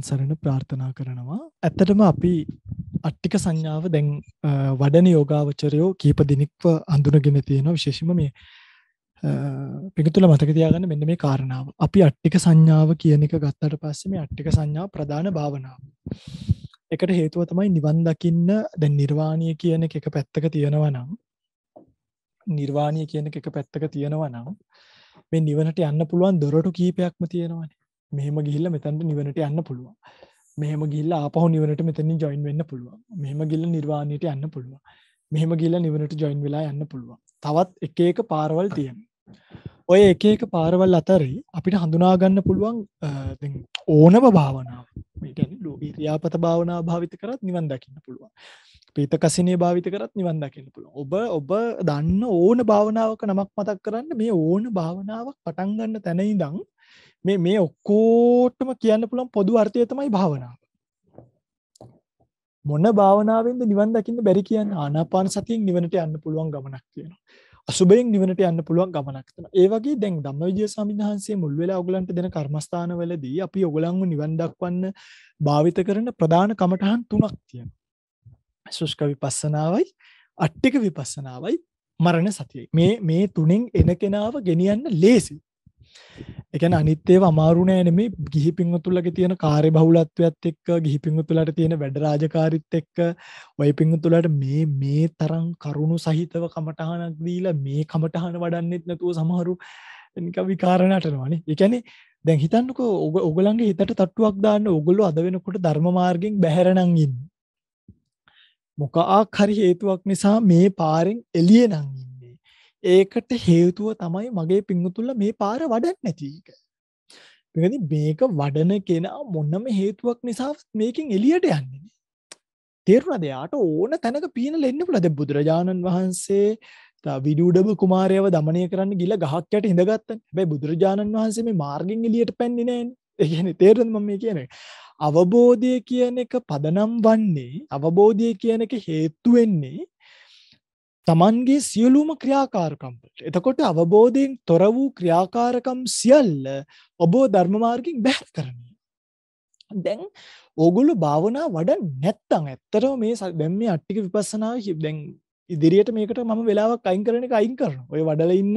තෙරුවන් සරණ ප්‍රාර්ථනා කරනවා. ඇත්තටම අපි අට්ටික සංඥාව දැන් වඩන යෝගාවචරයෝ කීප දිනක්ව අඳුනගෙන තියෙනවා විශේෂම මේ පිගතුල මතක තියාගන්න මෙන්න මේ කාරණාව. අපි අට්ටික සංඥාව කියන එක ගත්තට පස්සේ මේ අට්ටික සංඥා ප්‍රධාන භාවනාව. එකට හේතුව තමයි නිවන් දකින්න දැන් නිර්වාණය කියන එක පැත්තක තියෙනවා නම් නිර්වාණය කියන එක පැත්තක තියෙනවා නම් මේ නිවනට යන්න පුළුවන් දොරටු කීපයක්ම තියෙනවානේ. මෙහෙම ගිල්ල මෙතැන්ට නිවනට යන්න පුළුවන් මෙහම ගිල්ල අපහ නිවනට මෙතැනි ජොයින් වෙන්න පුළුවන් මෙහම ගිල්ල නිර්වාණයට යන්න පුළුවන් මෙහම ගිල්ල නිවනට ජොයින් වෙලා යන්න පුළුවන් තවත් එක එක පාරවල් තියෙන ඔය එක එක පාරවල් අතරයි අපිට හඳුනාගන්න පුළුවන් ඕනම භාවනාව ඉරියාපත භාවනා භාවිත කරත් නිවන් දකින්න පුළුවන් පීත කසිනය භාවිත කරත් නිවන් දකින්න පුළුව ඔබ ඔබ දන්න ඕන භාවනාවක නමක් මතක් කරන්න මේ ඕන භාවනාවක් පටන්ගන්න තැනයි දං මේ මේ ඔක්කෝටම කියන්න පුළුවන් පොදු අර්ථය තමයි භාවනාව. මොන භාවනාවෙන්ද නිවන් දකින්න බැරි කියන්නේ ආනාපාන සතියෙන් නිවනට යන්න පුළුවන් ගමනක් තියෙනවා. අසුබයෙන් නිවනට යන්න පුළුවන් ගමනක් තමයි. ඒ වගේ දැන් ධම්මවිජය සමිධාන්සේ මුල් වෙලා ඔයගලන්ට දෙන කර්මස්ථානවලදී අපි ඔයගලන්ව නිවන් දක්වන්න භාවිත කරන ප්‍රධාන කමඨහන් තුනක් තියෙනවා. සුෂ්ක විපස්සනාවයි, අට්ටික විපස්සනාවයි, මරණ සතියයි. මේ මේ තුනෙන් එන කෙනාව ගෙනියන්න ලේසි. එකන අනිත්තේව අමාරුණෑන මේ ගිහි පිංහතුල්ලගේ තියෙන කාරය බහුලත්වයක්ත් එක්ක ගිහි පිංහතුලට තියෙන වැඩ රාජකාරිත් එක්ක ඔය පිංහතුලට මේ මේ තරම් කරුණු සහිතව කමටහනක් දීලා මේ කමටහන වඩන්නෙත් නැතුව සමහරු විකාරණටනවානේ එකැනේ දැන් හිතන්නක ඔග ඔගලන්ගේ හිතට තට්ටුවක් දාන්න ඔගොල්ලු අද වෙනකොට ධර්මමාර්ගෙන් බැහැරනංගින් මොකආක් හරි හේතුවක් නිසා මේ පාරෙන් එලිය නංගින් ඒකට හේතුව තමයි මගේ පිංහතුල්ල මේ පාර වඩක් නැතික. පිඟති මේක වඩන කෙනා මොන්නම හේතුවක් නිසා මේකින් එලියට යන්නේ. තේරුණ දෙයාට ඕන තැනක පීන ලෙන්න පුලද බුදුරජාණන් වහන්සේ විඩුඩබ කුමාරයව දමනය කරන්න ගිල ගහක්යට හිඳගත්තන් බැයි බුදුරජාණන් වහන්සේ මේ මාර්ගෙන් එලියට පැන්නිනෑන් එකන තේරුම් මම කියන අවබෝධය කියන එක පදනම් වන්නේ අවබෝධය කියන එක හේතුවෙන්නේ තමන්ගේ සියලුම ක්‍රියාකාරකම්ට එතකොට අවබෝධයෙන් තොර වූ ක්‍රියාකාරකම් සියල්ල ඔබෝ ධර්මමාර්ගින් බැහැ කරන්නේ. දැන් ඕගොල්ලෝ භාවනා වඩ නැත්තම් ඇත්තටම මේ දැන් මේ අට්ටික විපස්සනාව දැන් ඉදිරියට මේකට මම වෙලාවක් අයින් කරන එක අයින් කරනවා. ඔය වඩලා ඉන්න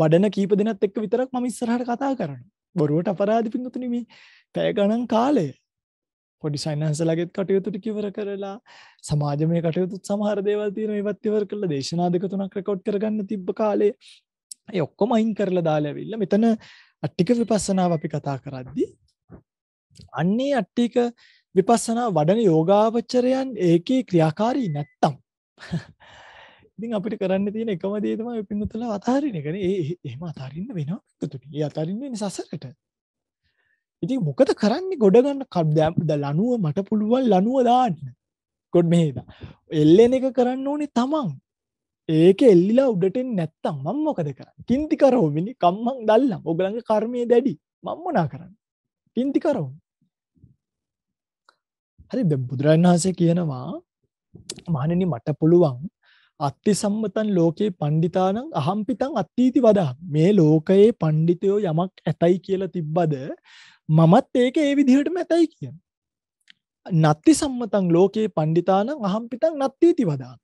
වඩන කීප දෙනෙක් එක්ක විතරක් මම ඉස්සරහට කතා කරනවා. බොරුවට අපරාධ පිංගුතුනි මේ පැය ගණන් කාලය. පොඩි සයිනන්සලගෙත් කටයුතුට කිවර කරලා සමාජ මේ කටයුතුත් සමහර දේවල් තියෙන ඒවත් ඉවර කරලා දේශනා දෙක තුනක් රෙකෝඩ් කරගන්න තිබ්බ කාලේ ඒ ඔක්කොම අයින් කරලා දාලා ඇවිල්ලා මෙතන අට්ටික විපස්සනාව අපි කතා කරද්දී අන්නේ අට්ටික විපස්සනා වඩන යෝගාවචරයන් ඒකේ ක්‍රියාකාරී නැත්තම් ඉතින් අපිට කරන්න තියෙන එකම දේ තමයි පින්නතලා අතාරින එකනේ ඒ එහෙම අතාරින්න වෙනවා පිටුතුනි ඒ අතාරින්නේ සසරට ඉති මොකද කරන්නේ ගොඩගන්න කබ්දද ලනුව මට පුළුවන් ලනුව දාන්න ගොඩ මෙහිද එල්ලෙන එක කරන්න ඕනේ තමන් ඒක එල්ලිලා උඩටෙන් නැත්තම් මං මොකද කරන්න කින්තිකරෝමිනි කම්මං දල්ලම් ඔගලඟ කර්මය දැඩි මංමනා කරන්න පින්තිකරෝ හරි බුදුරන් වහන්සේ කියනවා මහනනි මට පුළුවන් අත්ති සම්මතන් ලෝකයේ පණ්ඩිතානං අහම්පිතං අත්තීති වදා මේ ලෝකයේ පණ්ඩිතයෝ යමක් ඇතයි කියලා තිබ්බද මමත් ඒක ඒ විදිහටම ඇතයි කියන. නත්ති සම්මතං ලෝකයේ පණ්ඩිතානම් අහම්පිතං නත්තීති වදාන.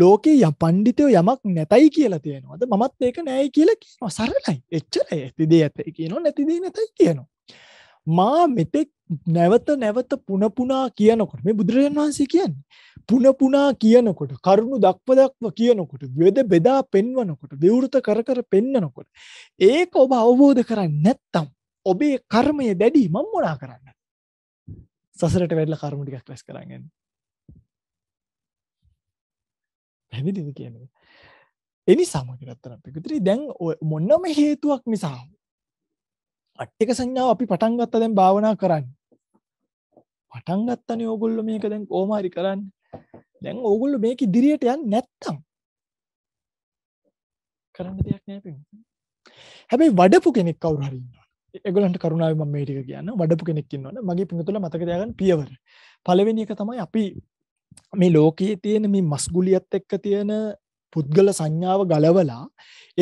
ලෝකේ ය පණ්ඩිතයෝ යමක් නැතයි කියලා තියෙනවාද මමත් ඒක නෑයි කියලා කියනවා සරලයි. එච්චරයි. ඇති දේ ඇතයි කියනවා නැති දේ නැතයි කියනවා. මා මෙතෙක් නැවත නැවත පුනපුනා කියනකොට මේ බුදුරජාණන් වහන්සේ කියන්නේ පුනපුනා කියනකොට කරුණු දක්ව දක්ව කියනකොට වෙද බෙදා පෙන්වනකොට විවෘත කර කර පෙන්නකොට ඒක ඔබ අවබෝධ කරන්නේ නැත්තම් ඔබේ කර්මය දැඩි මම මොනා කරන්න සසරට වැඩලා කර්ම ටිකක් රැස් කරන් යන්න පැහැදිලිද කියන්නේ එනිසාම කරත්තරම් පිකුතරි දැන් මොන්නම හේතුවක් නිසා අට්ටික සංඥාව අපි පටන් ගත්තා දැන් භාවනා කරන්න පටන් ගත්තනේ ඕගොල්ලෝ මේක දැන් කොහොමhari කරන්න දැන් ඕගොල්ලෝ මේක ඉදිරියට යන්නේ නැත්තම් කරන්න දෙයක් නැහැ පිටු හැබැයි වඩපු කෙනෙක් කවුරු හරි ඉන්නවා එගලන්ට කරුණාව ම මේටික කියන්න වඩපු කෙනෙක්කින්නවන මගේ පිතුල මතකරයාගන්න පියවර පලවෙනි එක තමයි අපි මේ ලෝකයේ තියෙන මේ මස්ගුලියත් එක්ක තියෙන පුද්ගල සංඥාව ගලවලා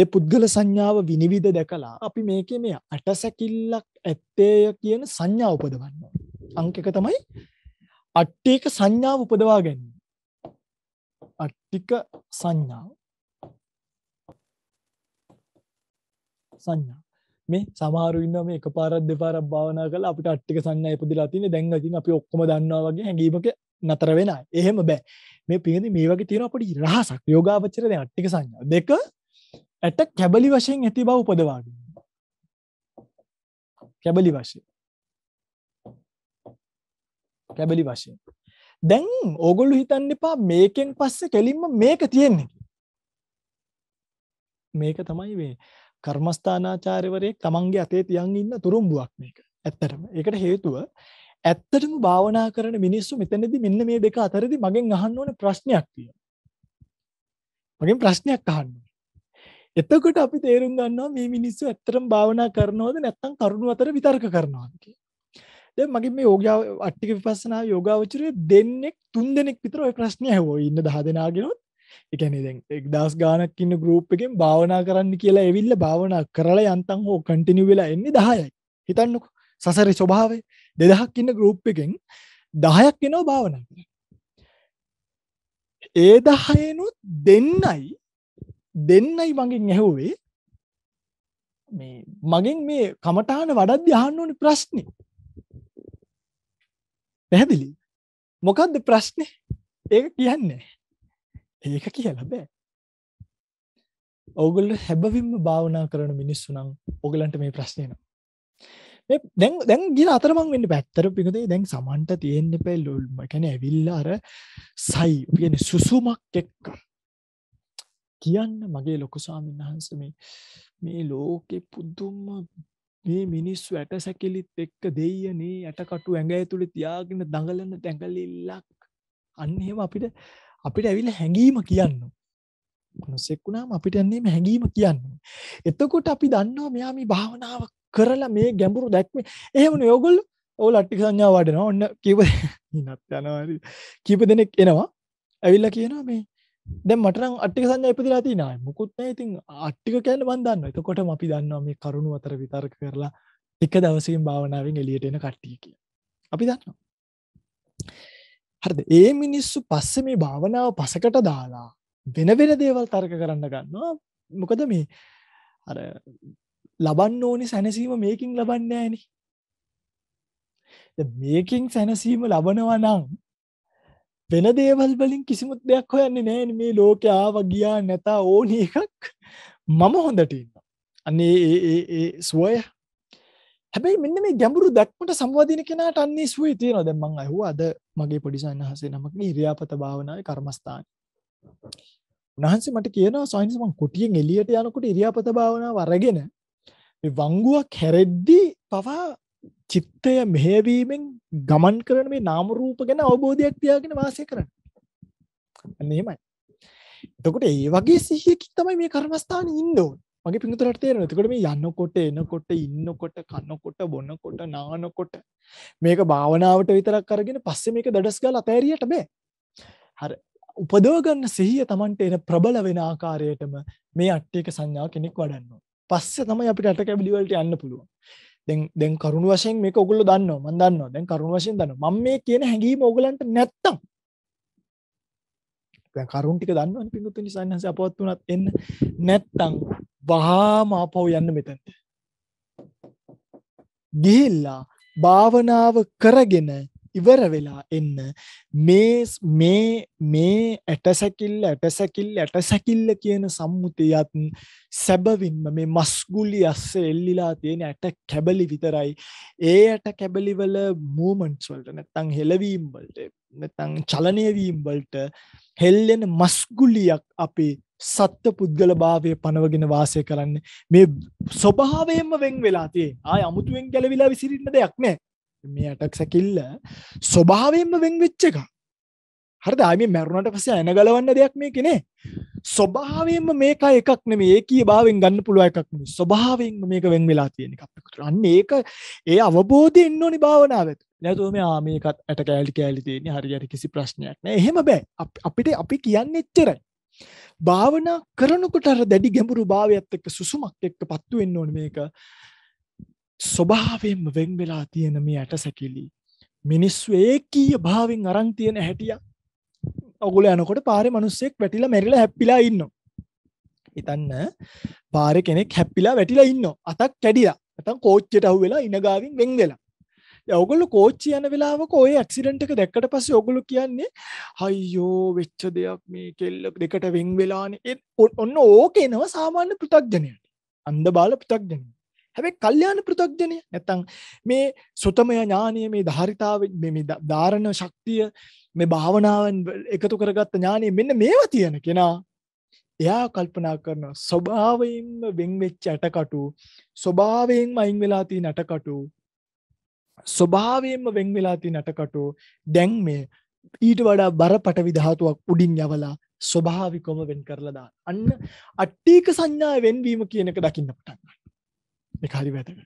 ඒ පුද්ගල සංඥාව විනිවිධ දැකලා අපි මේකේ මේ අටසැකිල්ලක් ඇත්තේය කියන සංඥා උපදවන්න. අංක එක තමයි අට්ටික සංඥාව උපදවා ගැනීම. අට්ටික සංඥාව. සංඥා. මේ සමහරු ඉන්නවා මේ එකපාරක් දෙපාරක් භාවනා කරලා අපිට අට්ටික සංඥා ඉපදිලා තියෙන දැන් ඉතින් අපි ඔක්කොම දන්නවා වගේ හැඟීමක නතර වෙන අය. එහෙම බෑ. මේ පින්දි මේ වගේ තියෙන අපිට රහසක්. යෝගාවචර දැන් අට්ටික සංඥා. දෙක ඇට කැබලි වශයෙන් ඇති බව උපදවාගෙන. කැබලි වශයෙන්. කැබලි වශයෙන්. දැන් ඕගොල්ලෝ හිතන්න එපා මේකෙන් පස්සේ කෙලින්ම මේක තියෙන්නේ මේක තමයි මේ කර්මස්ථානාචාර්යවරයෙක් තමන්ගේ අතේ තියන් ඉන්න තුරුම්බුවක් මේක. ඇත්තටම. ඒකට හේතුව ඇත්තටම භාවනා කරන මිනිස්සු මෙතනදී මෙන්න මේ දෙක අතරදී මගෙන් අහන්න ඕන ප්‍රශ්නයක් තියෙනවා. මගෙන් ප්‍රශ්නයක් අහන්න එතකොට අපි තේරුම් ගන්නවා මේ මිනිස්සු ඇත්තටම භාවනා කරනවද නැත්නම් කරුණු අතර විතර්ක කරනවද කියලා. දැන් මගේ මේ යෝගා අට්ටික විපස්සනා යෝගාවචරයේ දෙන්නෙක් තුන් දෙනෙක් විතර ওই ප්‍රශ්නේ ඇහුවා. ඉන්න 10 දෙනාගෙනොත් එකන දැන් එක්දස් ගානක් ඉන්න ගරුප් එකෙන් භාවනා කරන්න කියලා ඇවිල්ල භාවනා කරලා යන්තන් හෝ කටිනි වෙලා එන්නේ දහයයි හිතන්නක සසර ස්වභාවය දෙදහක් ඉන්න ගරුප් එකෙන් දහයක් එනෝ භාවනා කර ඒ දහයනුත් දෙන්නයි දෙන්නයි මගෙන් ඇහුවේ මේ මගෙන් මේ කමටහන වඩත් යහන්න ඕනි ප්‍රශ්නය පැහැදිලි මොකක්ද ප්‍රශ්නය ඒක කියන්නේ ඒක කියලා බෑ ඔගුල් හැබවිම්ම භාවනා කරන මිනිස්සු නම් ඔගලන්ට මේ ප්‍රශ්නයන දැන් දැන් ගිල අතරමං වෙන්න පැත්තර පිකදේ දැන් සමන්ට තියෙන්න්න පැ ලොල්ම කැන ඇවිල්ල අර සයි කියන සුසුමක් එක්ක කියන්න මගේ ලොකුසාමීන් වහන්ස මේ මේ ලෝකෙ පුද්දුම්ම මේ මිනිස්සු ඇට සැකිලිත් එක්ක දෙයනේ ඇටකටු ඇඟ ඇතුළි තියාගෙන දඟලන්න දැඟලිල්ලක් අන්නහෙම අපිට අපිට ඇවිල්ලා හැඟීම කියන්න. මනුස්සෙක් වුණාම අපිට යන්නේ හැඟීම කියන්න. එතකොට අපි දන්නවා මෙයා මේ භාවනාව කරලා මේ ගැඹුරු දැක්ම එහෙමනේ ඔයගොල්ලෝ ඔය ලට්ටි සංඥාව වඩනවා. ඔන්න කීප දෙනෙක් යනවා හරි. කීප දෙනෙක් එනවා. ඇවිල්ලා කියනවා මේ දැන් මට නම් අට්ටික සංඥා ඉපදිලා තියෙනවා. මොකුත් නැහැ. ඉතින් අට්ටික කියන්නේ මම දන්නවා. එතකොටම අපි දන්නවා මේ කරුණු අතර විතර්ක කරලා එක දවසකින් භාවනාවෙන් එළියට එන කට්ටිය කියලා. අපි දන්නවා. හරිද? ඒ මිනිස්සු පස්සේ මේ භාවනාව පසකට දාලා වෙන වෙන දේවල් තර්ක කරන්න ගන්නවා. මොකද මේ අර ලබන්න ඕනි සැනසීම මේකින් ලබන්නේ නැහනේ. මේකින් සැනසීම ලබනවා නම් වෙන දේවල් වලින් කිසිම දෙයක් හොයන්නේ නැහැ මේ ලෝකේ ආවා ගියා නැතා ඕනි එකක් මම හොඳට ඉන්නවා. අන්නේ ඒ ඒ ඒ සුවය හැබැයි මෙන්න මේ ගැඹුරු දැක්මට සම්බන්ධින කෙනාට අන්නේ සුවේ තියෙනවා. දැන් මම අහුවා අද මගේ පොඩිසන් වහසේ නමක් ඉරියාපත භාවනාව කර්මස්ථාන උන්හන්සේ මට කියනවා සයින්සමන් කුටියෙන් එලියට යනකොට ඉරියාපත භාවනාව අරගෙන වංගුවක් හැරෙද්දී පවා චිත්තය මෙහෙවීමෙන් ගමන් කරන මේ නාම රූප ගැන අවබෝධයක් තියාගෙන වාසය කරන්න. අන්න එහෙමයි. එතකොට ඒ වගේ සිහියකින් තමයි මේ කර්මස්ථානේ ඉන්න ඕනේ. මගේ පිතුරට තේරෙන එතකොට මේ යන්නකොට එනකොට ඉන්නකොට කන්නකොට බොන්නකොට නානකොට මේක භාවනාවට විතරක් අරගෙන පස්සේ මේක දඩස් ගාලා අතෑරියට බෑ හර උපදව ගන්න සිහිය Tamanට එන ප්‍රබල වෙන ආකාරයටම මේ අට්ටික සංඥාව කෙනෙක් වඩන්න පස්සේ තමයි අපිට අට කැබලි වලට යන්න පුළුවන් දැන් දැන් කරුණ වශයෙන් මේක ඔයගොල්ලෝ දන්නවා මම දන්නවා දැන් කරුණ වශයෙන් දන්නවා මම මේ කියන හැඟීම ඔයගලන්ට නැත්තම් දැන් කරුණ ටික දන්නවනේ පින්දුතුනි සයන්හන්සේ අපවත් වුණත් එන්න නැත්තම් වහාම ආපහු යන්න මෙතනට. ගිහිල්ලා භාවනාව කරගෙන ඉවර වෙලා එන්න මේ මේ මේ ඇටසැකිල්ල ඇටසැකිල්ල ඇටසැකිල්ල කියන සම්මුතියත් සැබවින්ම මේ මස්ගුලි අස්සේ එල්ලිලා තියෙන ඇට කැබලි විතරයි ඒ ඇට කැබලි වල මූමන්ට්ස් වලට නැත්තම් හෙලවීම් වලට නැත්තම් චලනය වීම් වලට හෙල්ලෙන මස්ගුලියක් අපේ සත්ත්ව පුද්ගල භාවය පනවගෙන වාසය කරන්නේ මේ ස්වභාවයෙන්ම වෙන් වෙලා තියෙන. ආය අමුතුවෙන් ගැලවිලා විසිරින්න දෙයක් නෑ. මේ ඇටක් සැකිල්ල ස්වභාවයෙන්ම වෙන් වෙච්ච එක. හරිද? ආයි මේ මැරුණාට පස්සේ ඇන ගලවන්න දෙයක් මේකේ නෑ. ස්වභාවයෙන්ම මේක එකක් නෙමෙයි ඒකී භාවයෙන් ගන්න පුළුවන් එකක් නෙමෙයි. ස්වභාවයෙන්ම මේක වෙන් වෙලා තියෙන එක අපේ කුතුර. අන්න ඒක ඒ අවබෝධය ඉන්න ඕනි භාවනාවෙත්. නැතුව මේ ආ මේකත් ඇට කෑලි කෑලි තියෙන්නේ හරියට කිසි ප්‍රශ්නයක් නෑ. එහෙම බෑ. අපිට අපි කියන්නේ එච්චරයි. භාවනා කරනකොට අර දැඩි ගැඹුරු භාවයත් එක්ක සුසුමක් එක්ක පත්තු වෙන්න ඕනේ මේක. ස්වභාවයෙන්ම වෙන් වෙලා තියෙන මේ ඇටසැකිලි. මිනිස්සු ඒකීය භාවෙන් අරන් තියෙන හැටියක්. ඔගොල්ලෝ යනකොට පාරේ මිනිස්සෙක් වැටිලා මැරිලා හැප්පිලා ඉන්නවා. හිතන්න පාරේ කෙනෙක් හැප්පිලා වැටිලා ඉන්නවා. අතක් කැඩිලා. නැත්නම් කෝච්චියට අහුවෙලා ඉනගාවින් වෙන් වෙලා. ඔයගොල්ලෝ කෝච්චි යන වෙලාවක ওই ඇක්සිඩන්ට් එක දැක්කට පස්සේ ඔයගොල්ලෝ කියන්නේ අයියෝ වෙච්ච දෙයක් මේ කෙල්ල දෙකට වෙන් වෙලානේ. ඔන්න ඕක එනවා සාමාන්‍ය පෘථග්ජනයට. අන්ධ බාල පෘථග්ජනයට. හැබැයි කල්යාණ පෘථග්ජනය නැත්තම් මේ සුතමය ඥානීය මේ ධාරිතාව මේ ධාරණ ශක්තිය මේ භාවනාවෙන් එකතු කරගත්ත ඥානීය මෙන්න මේවා තියෙන කෙනා එයා කල්පනා කරනවා ස්වභාවයෙන්ම වෙන් වෙච්ච ඇටකටු ස්වභාවයෙන්ම අයින් වෙලා තියෙන ඇටකටු ස්වභාවයෙන්ම වෙන් වෙලා තියෙන අටකටෝ දැන් මේ ඊට වඩා බරපට විධාතුවක් උඩින් යවලා ස්වභාවිකවම වෙන් කරලා දාන. අන්න අට්ටීක සංඥා වෙන්වීම කියන එක දකින්න පටන් ගන්නවා. මේක හරි වැදගත්.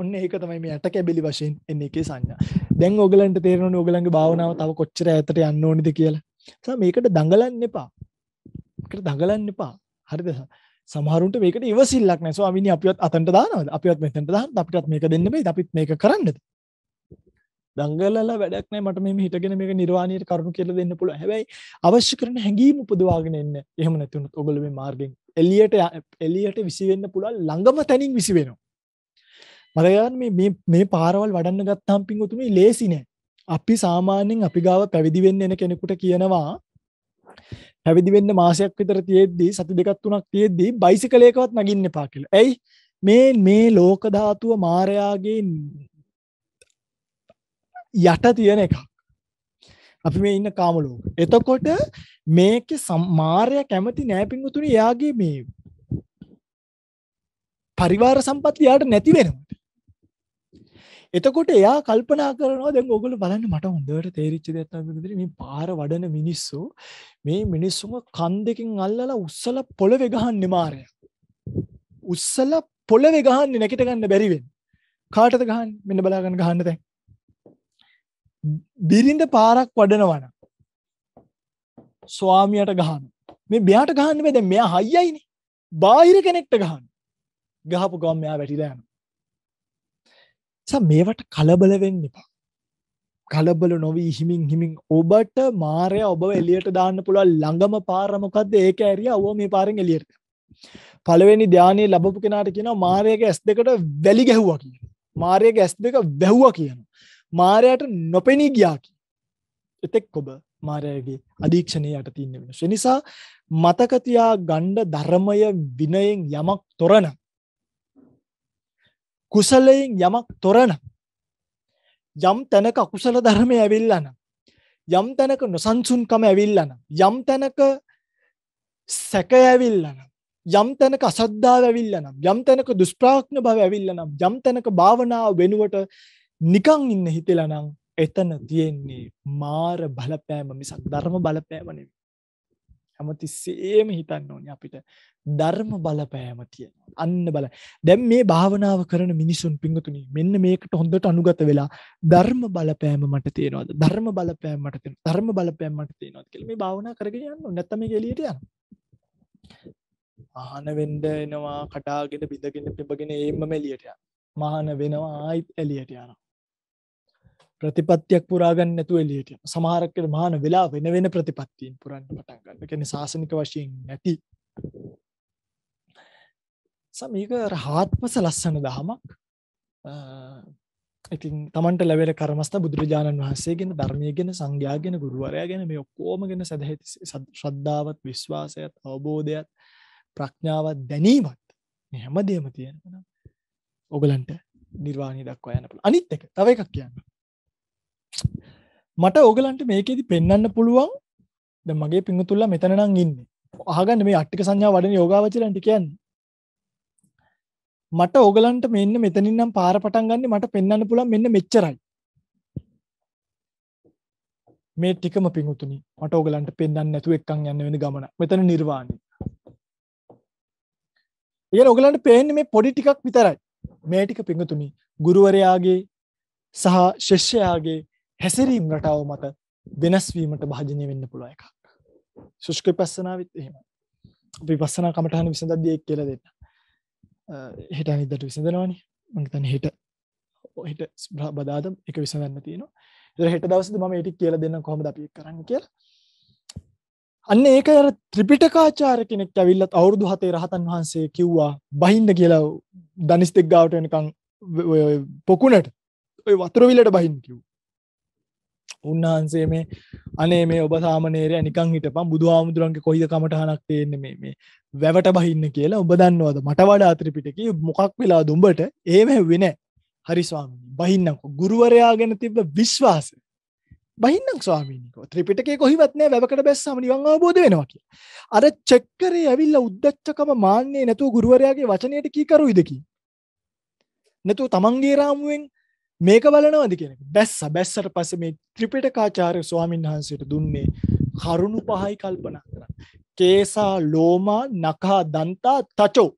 ඔන්න ඒක තමයි මේ යට කැබිලි වශයෙන් එන්නේ එකේ සංඥා. දැන් ඔයගලන්ට තේරෙනවනේ ඔයගලන්ගේ භාවනාව තව කොච්චර ඈතට යන්න ඕනේද කියලා. සම මේකට දඟලන්න එපා. මේකට දඟලන්න එපා. හරිද? සමහරුන්ට මේකට ඉවසිල්ලක් නැහැ. ස්වාමීනි අපිවත් අතන්ට දානවද? අපිවත් මෙතනට දාන්නද? අපිටත් මේක දෙන්න බෑද? අපිත් මේක කරන්නද? දඟලලා වැඩක් නැහැ මට මෙහෙම හිටගෙන මේක නිර්වාණයට කරුණු කියලා දෙන්න පුළුවන්. හැබැයි අවශ්‍ය කරන හැඟීම උපදවාගෙන එන්න. එහෙම නැති වුණොත් ඔයගොල්ලෝ මේ මාර්ගෙන් එළියට එළියට විසි වෙන්න පුළුවන් ළඟම තැනින් විසි වෙනවා. මලයන් මේ මේ පාරවල් වඩන්න ගත්තාම් පිංගුතුනි ලේසි නෑ. අපි සාමාන්‍යයෙන් අපි ගාව පැවිදි වෙන්න එන කෙනෙකුට කියනවා පැවිදි වෙන්න මාසයක් විතර තියෙද්දි සති දෙකක් තුනක් තියෙද්දි බයිසිකලයකවත් නගින්න එපා කියලා. ඇයි? මේ මේ ලෝක ධාතුව මායාගේ යට තියෙන එකක්. අපි මේ ඉන්න කාම ලෝක. එතකොට මේකේ සම්මාරය කැමති නෑ පිංගුතුනි එයාගේ මේ පරිවාර සම්පත් එයාට නැති වෙනවා. එතකොට එයා කල්පනා කරනවා දැන් ඕගොල්ලෝ බලන්න මට හොඳට තේරිච්ච දෙයක් තමයි මේ පාර වඩන මිනිස්සු මේ මිනිස්සුම කන් දෙකෙන් අල්ලලා උස්සලා පොළවේ ගහන්නේ මාරය. උස්සලා පොළවේ ගහන්නේ නැකිට ගන්න බැරි වෙන්නේ. කාටද ගහන්නේ? මෙන්න බලාගන්න ගහන්න දැන්. බිරිඳ පාරක් වඩනවන ස්වාමියට ගහන මේ මෙයාට ගහන්න බෑ දැන් මෙයා හයියයිනේ බාහිර කෙනෙක්ට ගහන්න ගහපු ගමන් මෙයා වැටිලා යනවා මේවට කලබල වෙන්න එපා කලබල නොවී හිමින් හිමින් ඔබට මාරය ඔබ එලියට දාන්න පුළුවන් ළඟම පාර මොකද්ද ඒක ඇරියා ඔව මේ පාරෙන් එලියට පළවෙනි ධානයේ ලැබපු කෙනාට කියනවා මාරයගේ S2ට වැලි ගැහුවා කියනවා මාරයගේ S2 වැහුවා කියනවා මාරයට නොපෙනී ගියාකි. එතෙක් ඔබ මාරයගේ අධීක්ෂණය යට තියන්න වෙනස්. නිසා මතකතියා ගණ්ඩ ධර්මය විනයෙන් යමක් තොරන. කුසලයෙන් යමක් තොරන. යම් තැනක අකුසල ධර්මය ඇවිල්ලන. යම් තැනක නොසන්සුන්කම ඇවිල්ලන. යම් තැනක සැකය ඇවිල්ලන. යම් තැනක අසද්ධාව ඇවිල්ලනම් යම් තැනක දුෂ්ප්‍රාඥ භව ඇවිල්ලනම් යම් තැනක භාවනාව වෙනුවට නිකන් ඉන්න හිතලා නම් එතන තියෙන්නේ මාර බලපෑම මිසක් ධර්ම බලපෑම නෙවෙයි. හැමතිස්සෙම හිතන්න ඕනේ අපිට ධර්ම බලපෑම තියෙනවා. අන්න බල. දැන් මේ භාවනාව කරන මිනිසුන් පිංගුතුනි මෙන්න මේකට හොඳට අනුගත වෙලා ධර්ම බලපෑම මට තියෙනවද? ධර්ම බලපෑම මට තියෙනවද? ධර්ම බලපෑම මට තියෙනවද කියලා මේ භාවනා කරගෙන යන්න ඕනේ. නැත්නම් මේක එළියට යනවා. මහාන වෙන්න එනවා කටාගෙන බිඳගෙන පෙබගෙන ඒම්ම එළියට යනවා. මහාන වෙනවා ආයිත් එළියට යනවා. ප්‍රතිපත්තියක් පුරාගන්න නැතුව එලියට සමහරකට මහන වෙලා වෙන වෙන ප්‍රතිපත්තියෙන් පුරන්න පටන් ගන්න. කියන්නේ සාසනික වශයෙන් නැති. සමීක රහත්පස ලස්සන දහමක්. ඉතින් Tamanට ලැබෙන කර්මස්ථ බුදුරජාණන් වහන්සේගෙන ධර්මයේගෙන සංඝයාගෙන ගුරුවරයාගෙන මේ ඔක්කොම ගැන සදැහැති ශ්‍රද්ධාවත් විශ්වාසයත් අවබෝධයත් ප්‍රඥාවත් දැනීමත් මේ හැමදේම තියෙනවා. ඔගලන්ට නිර්වාණය දක්වා යන්න පුළුවන්. අනිත් එක තව එකක් කියන්න. මට ඕගලන්ට මේකෙදි පෙන්න්න පුළුවන් ද මගේ පිංහතුල්ලා මෙතනනම් ඉන්න අහගන්න මේ අට්ටික සංඥා වඩන යෝගාවචරන්ට කියන්න මට ඕගලන්ට මෙන්න මෙතනින්නම් පාර පටන් ගන්න මට පෙන්න්න පුළන් මෙන්න මෙච්චරයි මේ ටිකම පිංහතුනි මට ඕගලන්ට පෙන්න්න නැතු එක්කං යන්න වෙන ගමන මෙතන නිර්වාණය ඒ ඔගලන්ට පේන්න මේ පොඩි ටිකක් විතරයි මේ ටික පිංහතුනි ගුරුවරයාගේ සහ ශිෂ්‍යයාගේ හැසිරීම් රටාව මත වෙනස් වීමට භාජනය වෙන්න පුළුව එකක්. ශුෂ්ක පස්සනාවත් එහෙම. අපි පස්සනා කමටහන විසඳද්දී එක් කියලා දෙන්න. හෙට අනිද්දට විසඳනවානේ. මම හිතන්නේ හෙට හෙට බදාද එක විසඳන්න තියෙනවා. ඒතර හෙට දවසේදී මම ඒක කියලා දෙන්න කොහොමද අපි කරන්නේ කියලා. අන්න ඒක අර ත්‍රිපිටකාචාර කෙනෙක් ඇවිල්ලත් අවුරුදු 7 රහතන් වහන්සේ කිව්වා බහින්න කියලා දනිස් දෙක් ගාවට එනකන් ඔය පොකුණට ඔය වතුර විලට බහින්න කිව්වා. උන්වහන්සේ මේ අනේ මේ ඔබ සාමනේරය නිකං හිටපම් බුදු හාමුදුරන්ගේ කොයිද කමටහනක් තියෙන්නේ මේ මේ වැවට බහින්න කියලා ඔබ දන්නවද මට වඩා අත්‍රිපිටකී මොකක් වෙලා දුඹට එහෙම වෙන්නේ හරි ස්වාමීනි බහින්නකෝ ගුරුවරයා ගැන තිබ්බ විශ්වාසය බහින්නක් ස්වාමීනිකෝ ත්‍රිපිටකේ කොහිවත් නෑ වැවකට බැස්සම නිවන් අවබෝධ වෙනවා කියලා. අර චෙක් කරේ ඇවිල්ලා උද්දච්චකම මාන්නේ නැතුව ගුරුවරයාගේ වචනයට කීකරුයිද කි. නැතුව තමන්ගේ රාමුවෙන් මේක බලනවද කියෙනෙ බැස්ස බැස්සට පස මේ ත්‍රිපිට කාචාරය ස්වාමින් වහන්සේට දුන්නේ කරුණු පහයි කල්පනා කරන්න. කේසා ලෝමා නකහා දන්තා තචෝ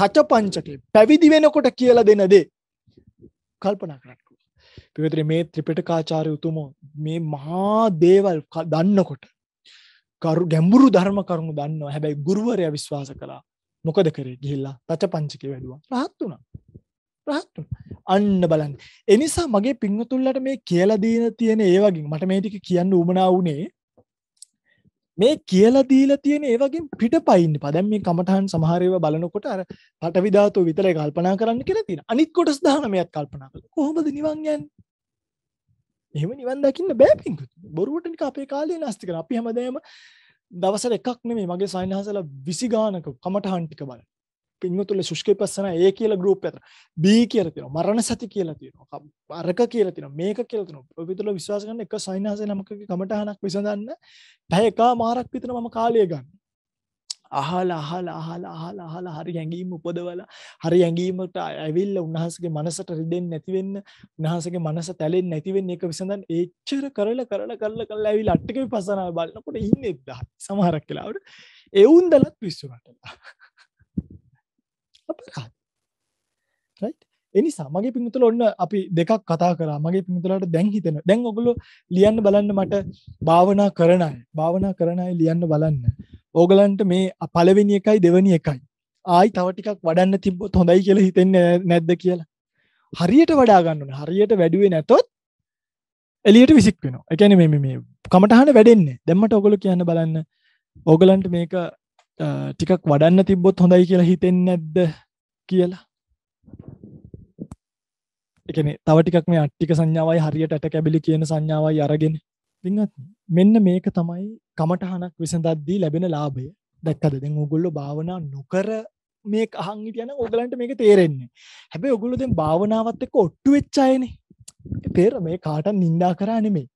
තච පංචකේ පැවිදි වෙනකොට කියලා දෙන දේ කල්පනා කරන්න. පිවිතර මේ ත්‍රිපිට කාචාරය උතුමෝ මේ මහා දේවල් දන්නකොට කරු ගැඹුරු ධර්ම කරුණු දන්නවා හැබැයි ගුරුවරය විශ්වාස කලා මොකද කරේ ගිහිල්ලා තච පංචකේ වැඩුවා රහත් වුණා රහත් අන්න බලන්න. එනිසා මගේ පින්වතුන්ලට මේ කියලා දීලා තියෙන ඒ වගේ මට මේ ටික කියන්න උමනා වුණේ මේ කියලා දීලා තියෙන ඒ වගේ පිටපයින් ඉන්නපා. දැන් මේ කමඨහන් සමහර ඒවා බලනකොට අර පටවි ධාතු විතරයි කල්පනා කරන්න කියලා තියෙන. අනිත් කොටස් 19ක් කල්පනා කළා. කොහොමද නිවන් යන්නේ? එහෙම නිවන් දකින්න බෑ පින්වතුනි. බොරුවට නික අපේ කාලේ නාස්ති කරන. අපි හැමදාම දවසට එකක් නෙමෙයි මගේ සයන්හසලා 20 ගානක කමඨහන් ටික බලන. පින්වතුන්ගේ සුෂ්කේපස්සන A කියලා group අතර B කියලා තියෙනවා මරණ සති කියලා තියෙනවා අරක කියලා තියෙනවා මේක කියලා තියෙනවා ඔයwidetilde විශ්වාස කරන එක සයින්හසේ නමකගේ කමටහනක් විසඳන්න පැය එකමාරක් විතර මම කාලය ගන්න අහලා අහලා අහලා අහලා අහලා හරි හැඟීම් උපදවලා හරි හැඟීමට ඇවිල්ලා උන්වහන්සේගේ මනසට රිදෙන්නේ නැති වෙන්න උන්වහන්සේගේ මනස තැලෙන්නේ නැති වෙන්න ඒක විසඳන් ඒච්චර කරලා කරලා කරලා කරලා ඇවිල්ලා අට්ටකේ පසනාව බලනකොට ඉන්නේ 10 සමහරක් වෙලාවට ඒ උන්දලත් විශ්වාසටලා අපරාධ. right? එනිසා මගේ පිංතුල ඔන්න අපි දෙකක් කතා කරා මගේ පිංතුලට දැන් හිතෙන දැන් ඔගොල්ලෝ ලියන්න බලන්න මට භාවනා කරන අය භාවනා කරන අය ලියන්න බලන්න ඕගලන්ට මේ පළවෙනි එකයි දෙවෙනි එකයි ආයි තව ටිකක් වඩන්න තිබ්බොත් හොඳයි කියලා හිතෙන්නේ නැද්ද කියලා හරියට වඩා ගන්න ඕනේ හරියට වැඩුවේ නැතොත් එළියට විසික් වෙනවා ඒ කියන්නේ මේ මේ කමටහන වැඩෙන්නේ දැන් මට ඔගොල්ලෝ කියන්න බලන්න ඕගලන්ට මේක ටිකක් වඩන්න තිබ්බොත් හොඳයි කියලා හිතෙන් නැද්ද කියලා එකන තව ටිකක් මේ අට්ටික සංඥාවයි හරියට ඇට කැබිලි කියන සංඥාවයි අරගෙන තිත් මෙන්න මේක තමයි කමටහනක් විසඳද්දී ලැබෙන ලාභය දැක්කද දෙ ඔගොල්ලො භාවනා නොකර මේ අහන් හිටියන ඔගලන්ට මේක තේරෙන්නේ හැබැ ඔගුලු දෙ භාවනාවත් එක ඔට්ටු වෙච්චායන තේර මේ කාටන් නින්දා කරා නෙමේ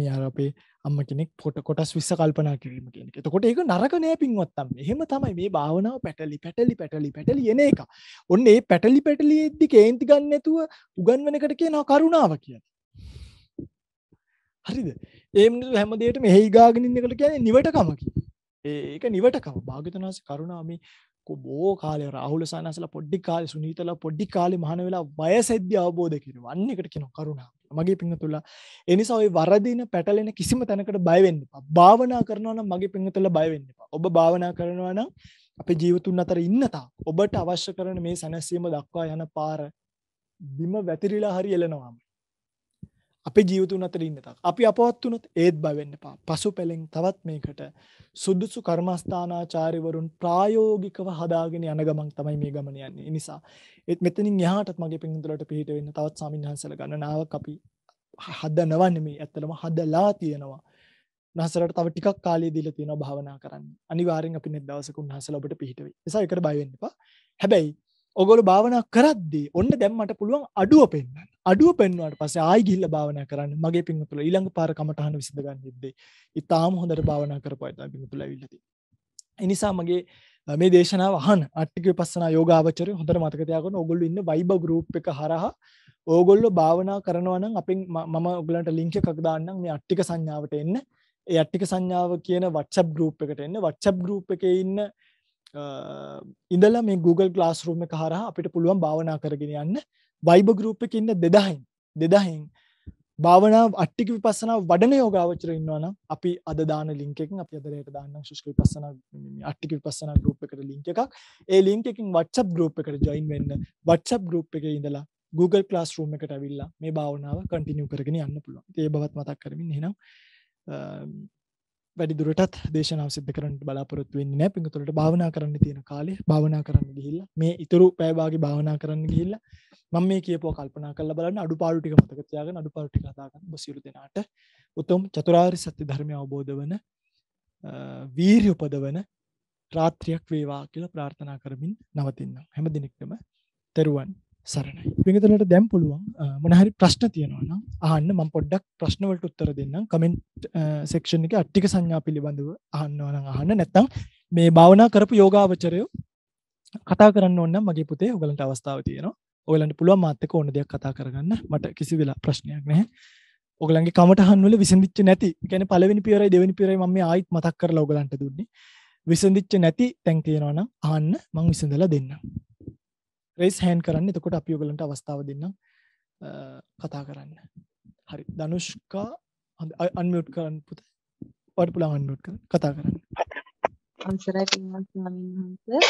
මේ අර අපේ අම්ම කෙනෙක් පොට කොටස් විස්ස කල්පනා කිරීම කෙනෙක් එතකොට ඒක නරක නෑ පින්වත්තම් එහෙම තමයි මේ භාවනාව පැටලි පැටලි පැටලි පැටලි එන එක ඔන්න ඒ පැටලි පැටලි එද්දි කේන්ති ගන්න නැතුව උගන්වනකට කියනවා කරුණාව කියලා හරිද ඒම හැමදේට මෙහෙයි ගාගෙනන්නකට කියන නිවටකම කිය ඒක නිවටකම භාගතනාස කරුණාමි බෝ කාලය රහුල සනසල පොඩ්ඩි කාල සුනීතල පොඩ්ඩි කාලි මහන වෙලා වය සැද්‍ය අවබෝධ කිර වන්නකට කෙන කරුණාව මගේ පිංහතුලා එනිසා ඔයි වරදින පැටලෙන කිසිම තැනකට බයවෙන්න භාවනා කරනවන මගේ පිංහතුල බයවෙන්න ඔබ භාවනා කරනවන අපේ ජීවතුන් අතර ඉන්නතා ඔබට අවශ්‍ය කරන මේ සැනැසීම දක්වා යන පාර බිම වැතිරිලා හරි එලනවාම අපේ ජීවිතුන් අතර ඉන්න තාක් අපි අපවත් වුණොත් ඒත් බය වෙන්න එපා. පසුපැලෙන් තවත් මේකට සුදුසු කර්මස්ථානාචාර්යවරුන් ප්‍රායෝගිකව හදාගෙන යන ගමන් තමයි මේ ගමන යන්නේ. ඒ නිසා මෙතනින් එහාටත් මගේ පින්දුලට පිට වෙන්න තවත් සාමින්හන්සල ගණනාවක් අපි හදනවා නෙමෙයි. ඇත්තටම හදලා තියෙනවා. නහසලට තව ටිකක් කාලය දීලා තියෙනවා භාවනා කරන්න. අනිවාර්යෙන් අපි net දවසක උන්හසල ඔබට පිට වෙයි. ඒ නිසා ඒකට බය වෙන්න එපා. හැබැයි ඔගොල භාවනා කරද්දී ඔන්න දැම්මට පුළුවන් අඩුව පෙන්න්න අඩුව පෙන්වාට පස ආයි ගිල්ල භාවනා කරන්න මගේ පින්තුල ඊළඟ පාර කමටහන විසඳගන්න හිද්දේ ඉතාම හොඳට භාවනා කරපයිතා පිතුල විල්ලති එනිසා මගේ මේ දේශනාව අහන් අටික පස්සන යෝගාවචර හොඳට මතකතයකන ඔගොල්ල ඉන්න වයිබ ගරුප් එක හරහා ඕගොල්ලො භාවනා කරනවනම් අපෙන් මම ඔගලන්ට ලිංක කක්දාන්නම් මේ අට්ටික සංඥාවට එන්න ඒ අට්ටික සංඥාව කියන වට්සප් ගරුප් එකට එන්න වට්සප් ගරුප් එක ඉන්න ඉඳල මේ Google ලාස්රුම කහර අපිට පුළුවන් භාවනා කරගෙන යන්න වයිබ ගරුප් එක ඉන්න දෙදහින් දෙදහින් භාවනා අට්ටික විපස්සන වඩන යෝගාවචර ඉන්නවන අපි අදදාන ලින්කෙන් අප අදරයට දාන්න ශුෂ්ක පස්සන අට්ටික පස්සන ගරුප් එකට ලින්ක එකක් ඒ ලින්කෙන් වච්චප් ගරුප් එකට ජොයින් වෙන්න වච්චප් ගරුප් එක ඉඳලා Google ලාස් රූම් එකට ඇවිල්ලා මේ භාවනාව කටිනිය කරගෙන යන්න පුළුවන් ඒ බවත් මතක් කරමින් හෙනම් වැඩි දුරටත් දේශනාව සිද්ධ කරට බලාපොරොත් වෙන්න නෑ පිතුරට භාවනා කරන්න තියෙන කාලේ භාවනා කරන්න ගිහිල්ල මේ ඉතුරු පෑබාගේ භාවනා කරන්න ගිහිල්ල මම මේ කියප කල්පනා කල බලන්න අඩු පාලුටික මතකතියාග අඩු පාලටි කතාගන්න බසිරු දෙනාට උතුම් චතුරාරි සත්‍ය ධර්මය අවබෝධ වන වීර් උපද වන රාත්‍රියක් වේවා කියල ප්‍රාර්ථනා කරමින් නවතින්නම් හැම දෙනෙක්ටම තෙරුවන් සරණයි පිඟතලට දැම් පුළුවන් මොනහරි ප්‍රශ්න තියෙනවනම් අහන්න මම පොඩ්ඩක් ප්‍රශ්නවලට උත්තර දෙන්නම් කමෙන්ට් සෙක්ෂන් එකේ අට්ටික සංඥා පිළිබඳව අහන්නවා නම් අහන්න නැත්නම් මේ භාවනා කරපු යෝගාවචරයෝ කතා කරන්න ඕන නම් මගේ පුතේ ඔයගලන්ට අවස්ථාව තියෙනවා ඔයගලන්ට පුළුවන් මාත් එක්ක ඕන දෙයක් කතා කරගන්න මට කිසි වෙලා ප්‍රශ්නයක් නැහැ ඔගලන්ගේ කමටහන් වල විසඳිච්ච නැති කියන්නේ පළවෙනි පියවරයි දෙවෙනි පියවරයි මම මේ ආයිත් මතක් කරලා ඔයගලන්ට දුන්නේ විසඳිච්ච නැති තැන් තියෙනවා නම් අහන්න මම විසඳලා දෙන්නම් රේස් හැන් කරන්න එතකොට අපි ඔගලන්ට අවස්ථාව දෙන්න කතා කරන්න හරි ධනුෂ්කා අන්මට් කරන්න පුත පට පුලා අන්මට් කර කතා කරන්න අංශරයි පින්වන්සමින්හන්ස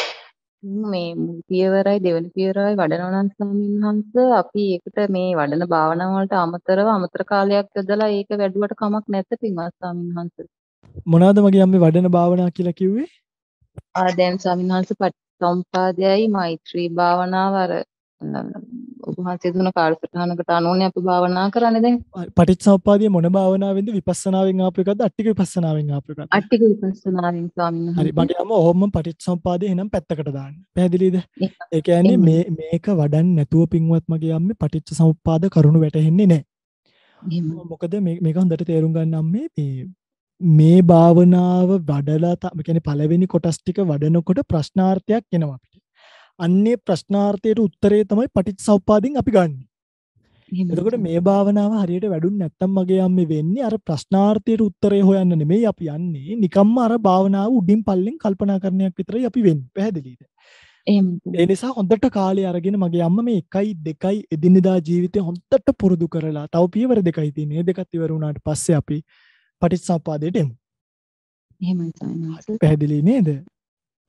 මේ පියවරයි දෙවන පියවරයි වඩනවනන් ස්වාමීන් වහන්ස අපි ඒකට මේ වඩන භාවනාවලට අමතරව අමතර කාලයක් යොදලා ඒක වැඩුවට කමක් නැත පින්වත් ස්වාමීන් වහන්ස මොනවාද මගේ අම්මේ වඩන භාවනා කියලා කිව්වේ ආ දැන් ස්වාමීන් වහන්ස සම්පාදයයි මෛත්‍රී භාවනාව අර ඔබ වහන්සේ දුන කාලසටහනකට අනුවනේ අපි භාවනා කරන්නේ දැන් පටිච්චසමුප්පාදයේ මොන භාවනාවෙන්ද විපස්සනාවෙන් ආපු එකක්ද අට්ටික විපස්සනාවෙන් ආපු එකක්ද අට්ටික විපස්සනාවෙන් ස්වාමීන් වහන්සේ හරි මට යම ඔහොම පටිච්චසමුප්පාදේ එහෙනම් පැත්තකට දාන්න පැහැදිලිද ඒ කියන්නේ මේ මේක වඩන් නැතුව පින්වත් මගේ යම්මේ පටිච්චසමුප්පාද කරුණු වැටහෙන්නේ නැහැ මොකද මේක හොඳට තේරුම් ගන්න අම්මේ මේ මේ භාවනාව වඩලා කියන්නේ පළවෙනි කොටස් ටික වඩනකොට ප්‍රශ්නාර්ථයක් එනවා අපිට. අන්නේ ප්‍රශ්නාර්ථයට උත්තරේ තමයි පටිච්චසමුප්පාදෙන් අපි ගන්න. එතකොට මේ භාවනාව හරියට වැඩුන්නේ නැත්තම් මගේ අම්මේ වෙන්නේ අර ප්‍රශ්නාර්ථයට උත්තරේ හොයන්න නෙමෙයි අපි යන්නේ නිකම්ම අර භාවනාව උඩින් පල්ලෙන් කල්පනා කරනයක් විතරයි අපි වෙන්නේ. පැහැදිලිද? ඒ නිසා හොඳට කාලේ අරගෙන මගේ අම්ම මේ එකයි දෙකයි එදිනෙදා ජීවිතේ හොඳට පුරුදු කරලා තව පියවර දෙකයි තියෙන. මේ දෙකත් ඉවර වුණාට පස්සේ අපි පටිච්චසමුප්පාදයට එමු. එහෙමයි ස්වාමීන් පැහැදිලි නේද?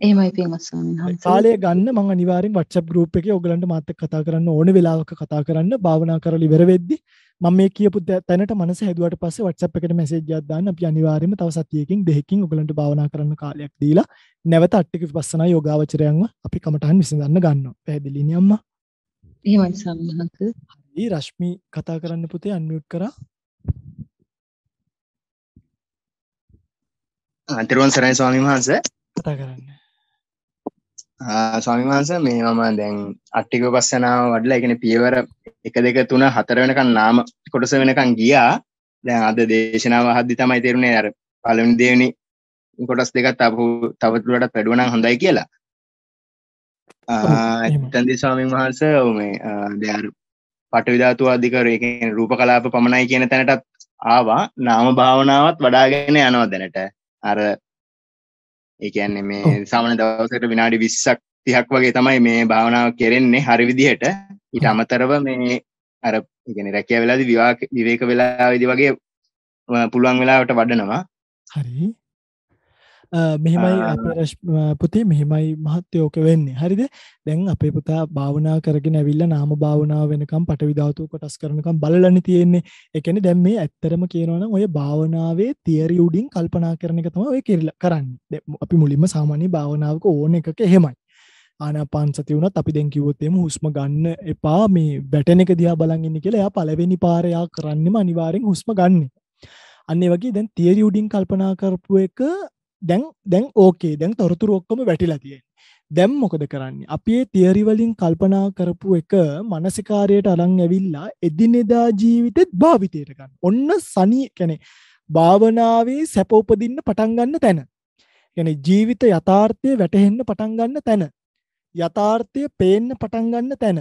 එහෙමයි පින්වත් ස්වාමීන් කාලය ගන්න මම අනිවාර්යෙන් WhatsApp group එකේ ඔයගලන්ට මාත් එක්ක කතා කරන්න ඕන වෙලාවක කතා කරන්න භාවනා කරලා ඉවර වෙද්දි මම මේ කියපු තැනට මනස හැදුවාට පස්සේ WhatsApp එකට මැසේජ් එකක් දාන්න අපි අනිවාර්යෙන්ම තව සතියකින් දෙකකින් ඔයගලන්ට භාවනා කරන්න කාලයක් දීලා නැවත අට්ටික විපස්සනා යෝගාවචරයන්ව අපි කමටහන් විසඳන්න ගන්නවා. පැහැදිලි නේ අම්මා? එහෙමයි ස්වාමීන් වහන්සේ. හරි රශ්මි කතා කරන්න පුතේ අන්මියුට් කරා. අතරුවන් සරයි ස්වාමීන් වහන්ස කතා කරන්න ස්වාමිමාන්ස මේ මම දැන් අට්ටික පස්සනාව වඩලා එකන පියවර එක දෙක තුන හතර වෙනකන් නාම කොටස වෙනකන් ගියා දැන් අද දේශනාව හද්දි තමයි තේරුණේ අර පළවෙනි දෙවෙනි කොටස් දෙකත් අපු තවතුරටත් වැඩුවනම් හොඳයි කියලා එතන්දී ස්වාමීන් වහන්ස මේ දැන් පටවිධාතු අධිකරය රූප කලාප පමණයි කියන තැනටත් ආවා නාම භාවනාවත් වඩාගෙන යනවා දැනට අර ඒකැන්නේ මේ සමන දවසට විනාඩි විස්සක් තිහක් වගේ තමයි මේ භාවනාව කෙරෙන්නේ හරිවිදිහට ඉට අමතරව මේ අර ඉගෙන රැකිය වෙලාද විවාක විවේක වෙලාවිදි වගේ පුළුවන් වෙලාවට වඩනවා හරි මෙහෙමයි අපේ පුතේ මෙහෙමයි මහත්තයෝක වෙන්නේ හරිද දැන් අපේ පුතා භාවනා කරගෙන ඇවිල්ලා නාම භාවනාව වෙනකම් පටවි ධාතුව කොටස් කරනකම් බලලානේ තියෙන්නේ ඒ කියන්නේ දැන් මේ ඇත්තරම කියනවනම් ඔය භාවනාවේ තියරි උඩින් කල්පනා කරන එක තමයි ඔය කියලා කරන්නේ අපි මුලින්ම සාමාන්‍ය භාවනාවක ඕන එකක එහෙමයි ආනාපාන සතිය වුණත් අපි දැන් කිව්වොත් එimhe හුස්ම ගන්න එපා මේ බැටන එක දිහා බලන් ඉන්න කියලා එයා පළවෙනි පාර එයා කරන්නෙම අනිවාර්යෙන් හුස්ම ගන්න එක. අන්න ඒ වගේ දැන් තියරි උඩින් කල්පනා කරපු එක දැන් දැන් ඕකේ දැන් තොරතුර ඔක්කොම වැටිලා තියෙන දැම් මොකද කරන්නේ අපේ තියරිවලින් කල්පනා කරපු එක මනසිකාරයට අරං ඇවිල්ලා එදිනෙදා ජීවිතෙත් භාවිතයට ගන්න ඔන්න සනී කැනෙ භාවනාවේ සැපෝපදින්න පටන්ගන්න තැන ගැන ජීවිත යථාර්ථය වැටහෙන්න පටන්ගන්න තැන යථාර්ථය පේන්න පටන්ගන්න තැන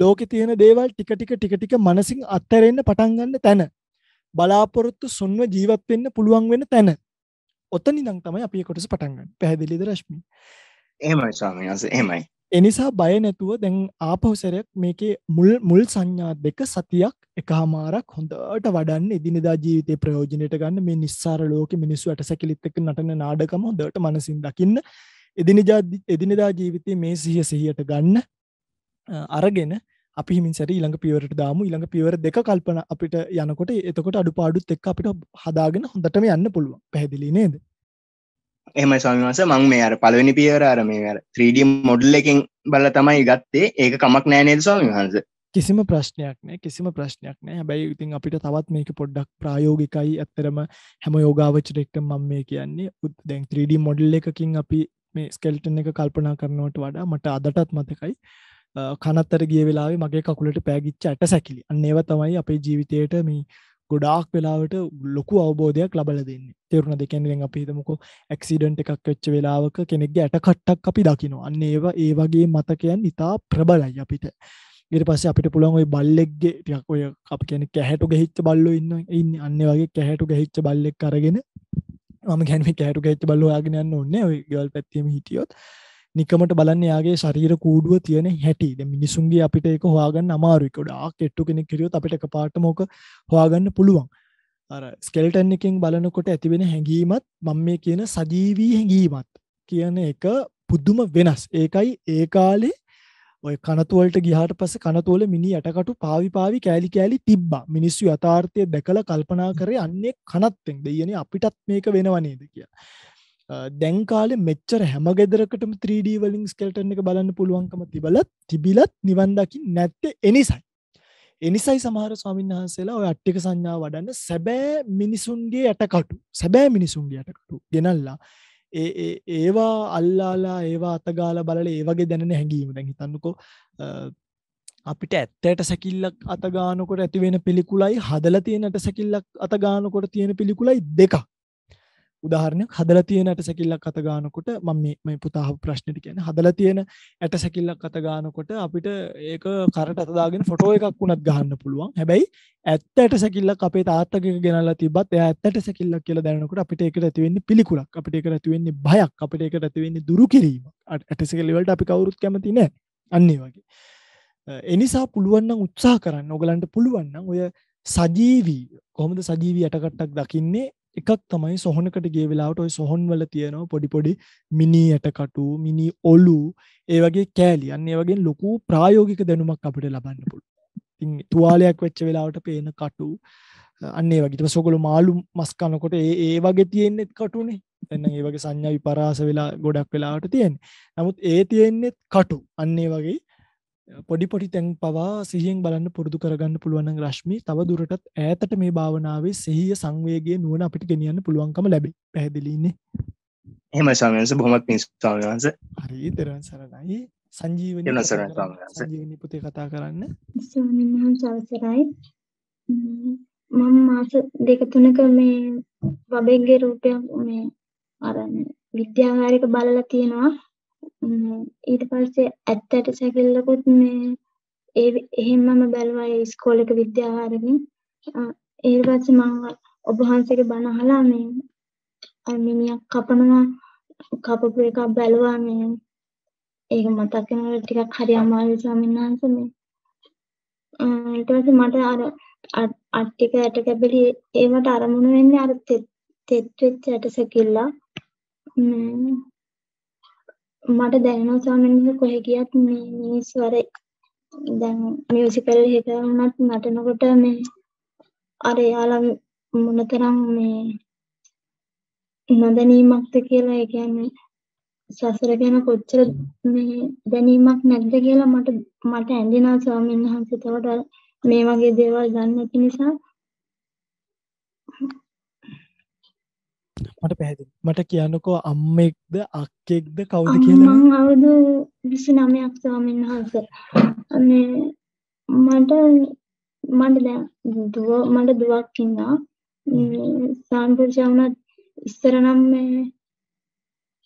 ලෝකෙ තියෙන දේවල් ටික ටික ටික ටික මනසින් අත්තරෙන්න පටන්ගන්න තැන බලාපොරොත්තු සුන්ව ජීවත්වෙන්න පුළුවන් වෙන තැන ඔතනි දං තමයි අපි කොටස පටන්ගන්න පැහැදිලිද රශ්මි ඒමයි ස්වාමස ඒමයි එනිසා බය නැතුව දැන් ආපහුසරයක් මේකේ මුල් මුල් සංඥා දෙක සතියක් එකහමාරක් හොඳට වඩන්න ඉදිනිදා ජීවිතය ප්‍රයෝජනයට ගන්න මේ නිස්සාර ලෝක මිනිස්සු ඇට සැකිලිත්තක නටන නාඩකම හොඳට මනසින් දකින්න එදිනිදා ජීවිතය මේ සිහිය සිහියට ගන්න අරගෙන අපි හිමින් සැරි ඊළඟ පියවරට දාමු ඊළඟ පියවර දෙක කල්පන අපිට යනකොට එතකොට අඩු පාඩුත් එක් අපිට හදාගෙන හොඳටම යන්න පුළුවන් පැහැදිලි නේද එම සමවාස මං මේ අර පලවෙනි පියවර අර මේ අර 3D මොඩල් එකෙන් බල තමයි ගත්තේ ඒක කමක් නෑනේද ස්වාමී වහන්ස කිසිම ප්‍රශ්නයක් නෑ කිසිම ප්‍රශ්නයක් නෑ හැබැයි ඉතින් අපිට තවත් මේක පොඩ්ඩක් ප්‍රායෝගිකයි ඇත්තරම හැම යෝගාවචරෙක්ට මම මේ කියන්නේ උත් දැන් 3D මොඩල් එකකින් අපි මේ ස්කෙල්ටන් එක කල්පනා කරනවට වඩා මට අදටත් මතකයි කනත්තර ගිය වෙලාවේ මගේ කකුලට පෑගිච්ච ඇට සැකිලි අන්නේව තමයි අපේ ජීවිතයට මේ ගොඩාක් වෙලාවට ලොකු අවබෝධයක් ලබල දෙන්න තෙරුණ දෙකැනෙන් අපි හිතමකෝ ඇක්සිඩන්ට් එකක් වෙච්ච වෙලාවක කෙනෙක්ගේ ඇට කට්ටක් අපි දකිනවා අන්න ඒවා ඒ වගේ මතකයන් ඉතා ප්‍රබලයි අපිට ඉරි පස්ස අපිට පුළුවන් ඔයි බල්ලෙක්ගේ ටියක් ඔය අප කියන කැහැටු ගැහිච්ච බල්ලෝ ඉන්න ඉන්න අන්න වගේ කැහැටු ගැහිච්ච බල්ලෙක් කරගෙන ම ගැනම කෑටු ගැච්ච බල්ලෝ යාගෙනන්න ඔන්න ගවල් පැත්වීම හිටියොත් නිකමට බලන්න යාගේ ශරීර කූඩුව තියෙන හැටි දැන් මිනිසුන්ගේ අපිට ඒක හොයාගන්න අමාරුයි ගොඩාක් කෙට්ටු කෙනෙක් හිරියොත් අපිට එකපාරටම ඕක හොයාගන්න පුළුවන් අර ස්කෙල්ටන් එකෙන් බලනකොට ඇතිවෙන හැඟීමත් මම මේ කියන සජීවී හැඟීමත් කියන එක පුදුම වෙනස් ඒකයි ඒ කාලේ ඔය කනතුවලට ගිහාට පස කනතුවල මිනි යටකටු පාවිපාවි කෑලි කෑලි තිබ්බා මිනිස්සු යථාර්ථය දැකළ කල්පනා කරේ අන්නේ කනත්තෙන් දෙයන අපිටත් මේක වෙනවනේද කිය දැන්කාලෙ මෙච්චර හැමගෙදරකටම 3D වලින් ස්කෙල්ටන් එක බලන්න පුළුවන්කම තිබලත් තිබිලත් නිවන්දකි නැත්තේ එනිසයි. එනිසයි සමහර ස්වාමීන් වහන්සේලා ඔය අට්ටික සංඥා වඩන්න සැබෑ මිනිසුන්ගේ යටකටු සැබෑ මිනිසුන්ගේ යටකටු ගෙනල්ලා ඒ ඒවා අල්ලාලා ඒවා අතගාල බලල ඒවගේ දැනෙන හැඟීම දැන් හිතන්නකෝ අපිට ඇත්තට සැකිල්ලක් අතගානකොට ඇතිවෙන පිළිකුලයි හදල තියෙනට සැකිල්ලක් අතගානකොට තියෙන පිළිකුලයි දෙකක් උදාහරණයක් හදලා තියෙන ඇට සැකිල්ලක් අත ගන්නකොට මම මේ මේ පුතා අහපු ප්‍රශ්නෙට කියන්නේ හදලා තියෙන ඇට සැකිල්ලක් අත ගන්නකොට අපිට ඒක කරට අත දාගෙන ෆොටෝ එකක් වුණත් ගහන්න පුළුවන්. හැබැයි ඇත්ත ඇට සැකිල්ලක් අපේ තාත්තගේ ගෙනල්ලා තිබ්බත් එයා ඇත්ත ඇට සැකිල්ලක් කියලා දැනනකොට අපිට ඒකට ඇති වෙන්නේ පිළිකුලක්. අපිට ඒකට ඇති වෙන්නේ බයක්. අපිට ඒකට ඇති වෙන්නේ දුරු කිරීමක්. ඇට සැකිල්ල වලට අපි කවුරුත් කැමති නැහැ. අන්න ඒ වගේ. එනිසා පුළුවන් නම් උත්සාහ කරන්න. ඔයගලන්ට පුළුවන් නම් ඔය සජීවී කොහොමද සජීවී යටකට්ටක් දකින්නේ එකක් තමයි සොහොනකට ගේ වෙලාවට ඔය සොහොන්වල තියෙනවා පොඩි පොඩි මිනි ඇටකටු මිනි ඔලු ඒ වගේ කෑලියන් ඒ වගේ ලොකු ප්‍රායෝගික දැනුමක් අපිට ලබන්න පුළු ඉතින් තුවාලයක් වෙච්ච වෙලාවට පේන කටු අන්නේ වගේට සොකොළු මාළු මස් කනකොට ඒ ඒ වගේ තියෙන්නෙත් කටුනේ එන්න ඒ වගේ සංඥා විපරාස වෙලා ගොඩක් වෙලාවට තියෙන නමුත් ඒ තියෙන්නෙත් කටු අන්නේ වගේ පොඩි පොඩි තැන් පවා සිහියෙන් බලන්න පුරුදු කරගන්න පුළුවන් රශ්මි තව දුරටත් ඈතට මේ භාවනාවේ සිහිය සංවේගය නුවන අපිට ගෙනියන්න පුළුවන්කම ලැබේ පැහැදිලින්නේ එහම සාමයන්ස බොහොමත් පිස්වාමයන්ස හරි දරන් සරණයි සංජීවන සංජීවනි පුතේ කතා කරන්න ස්වාමීන් සවසරයි මම මාස දෙක තුනක මේ බබෙක්ගේ රූපයක් මේ අරන්න විද්‍යාකාරක බලලා තියෙනවා ඊට පස්සේ ඇත්තට සැකිල්ලකුත් මේ ඒ එහෙමම බැලුවා ඒ ඉස්කෝලේක විද්‍යාවාරකින් ඊට පස්සේ මම ඔබ වහන්සේගේ බණ අහලා මේ මිනිහක් කපනවා කපපු එකක් බැලුවා මේ ඒක මතක් වෙනකොට ටිකක් හරි අමාරුයි ස්වාමීන් වහන්සේ මේ ඊට පස්සේ මට අර අට්ටික ඇට කැබලි ඒවට අරමුණු වෙන්නේ අර තෙත් වෙච්ච ඇට සැකිල්ල මට දැනෙනවා සාමන්ක කොහෙ ගියත් මේ මිනිස් වර දැන් මියසිකල් එක වුණත් නටනකොට මේ අර යාලා මොනතරම් මේ නොදැනීමක්ද කියලා ඒ කියන්නේ සසර ගැන කොච්චර මේ දැනීමක් නැද්ද කියලා මට මට ඇඳෙනවා ස්වාමීන් වහන්සේට මේ වගේ දේවල් දන්නේ නැති නිසා මට පැහැදිලි මට කියන්නකෝ අම්මෙක්ද අක්කෙක්ද කවුද කියලා අවුදු විසි නමයක් ස්වාමීන් වහන්ස මේ මට මට දැ දුව මට දුවක් ඉන්නා සාම්පර්ජාවනත් ඉස්සරනම් මේ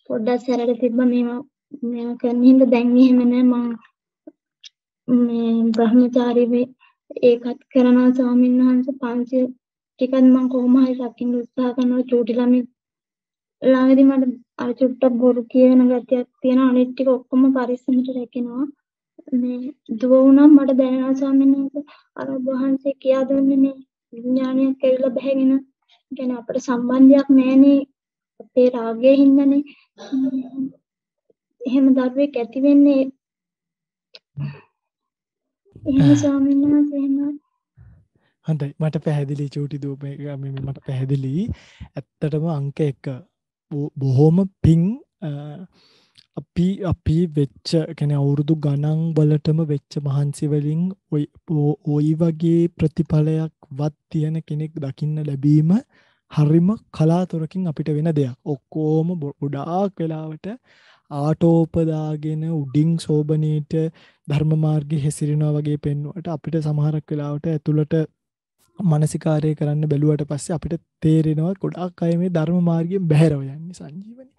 පොඩ්ඩක් සැරට තිබ්බ මේම මෙම කරනහිද දැන්ගහෙමන මං මේ බ්‍රහ්මචාරීවේ ඒකත් කරනවා ස්වාමීන් වහන්ස පංච ටිකත් මං කොහොමහරි රකින්න උත්සාහ කරනවා චූටි ළමෙක් ළඟදී මට අර චුට්ටක් බොරු කියන ගතියක් තියෙන අනිත් ටික ඔක්කොම පරිස්සමට රැකෙනවා. මේ දුව වුණා මට දැනෙනවා ස්වාමීන් වහන්සේ අර වහන්සේ කියා දුන්නේ නේ විඥානයක් ඇවිල්ලා බහැගෙන. කියන්නේ අපිට සම්බන්ධයක් නැහැනේ. අපේ රාගයේ හින්දානේ. එහෙම දරුවෙක් ඇති වෙන්නේ එහෙම ස්වාමීන් වහන්සේ එහෙම හොඳයි මට පැහැදිලි චූටි දූප මට පැහැදිලි ඇත්තටම අංක එක බොහෝම පිං අපි අපි වෙච්ච කැන අවුරුදු ගණන් වලටම වෙච්ච මහන්සිවලින් ඔයි වගේ ප්‍රතිඵලයක් වත් තියෙන කෙනෙක් දකින්න ලැබීම හරිම කලාතුරකින් අපිට වෙන දෙයක් ඔක්කෝම ගොඩාක් වෙලාවට ආටෝපදාගෙන උඩින් සෝභනයට ධර්මමාර්ග හෙසිරෙනවා වගේ පෙන්වට අපිට සමහරක් වෙලාවට ඇතුළට මානසිකාරය කරන්න බැලුවට පස්සේ අපිට තේරෙනවා ගොඩාක් අය මේ ධර්ම මාර්ගයෙන් බැහැරව යන්නේ සංජීවනයේ.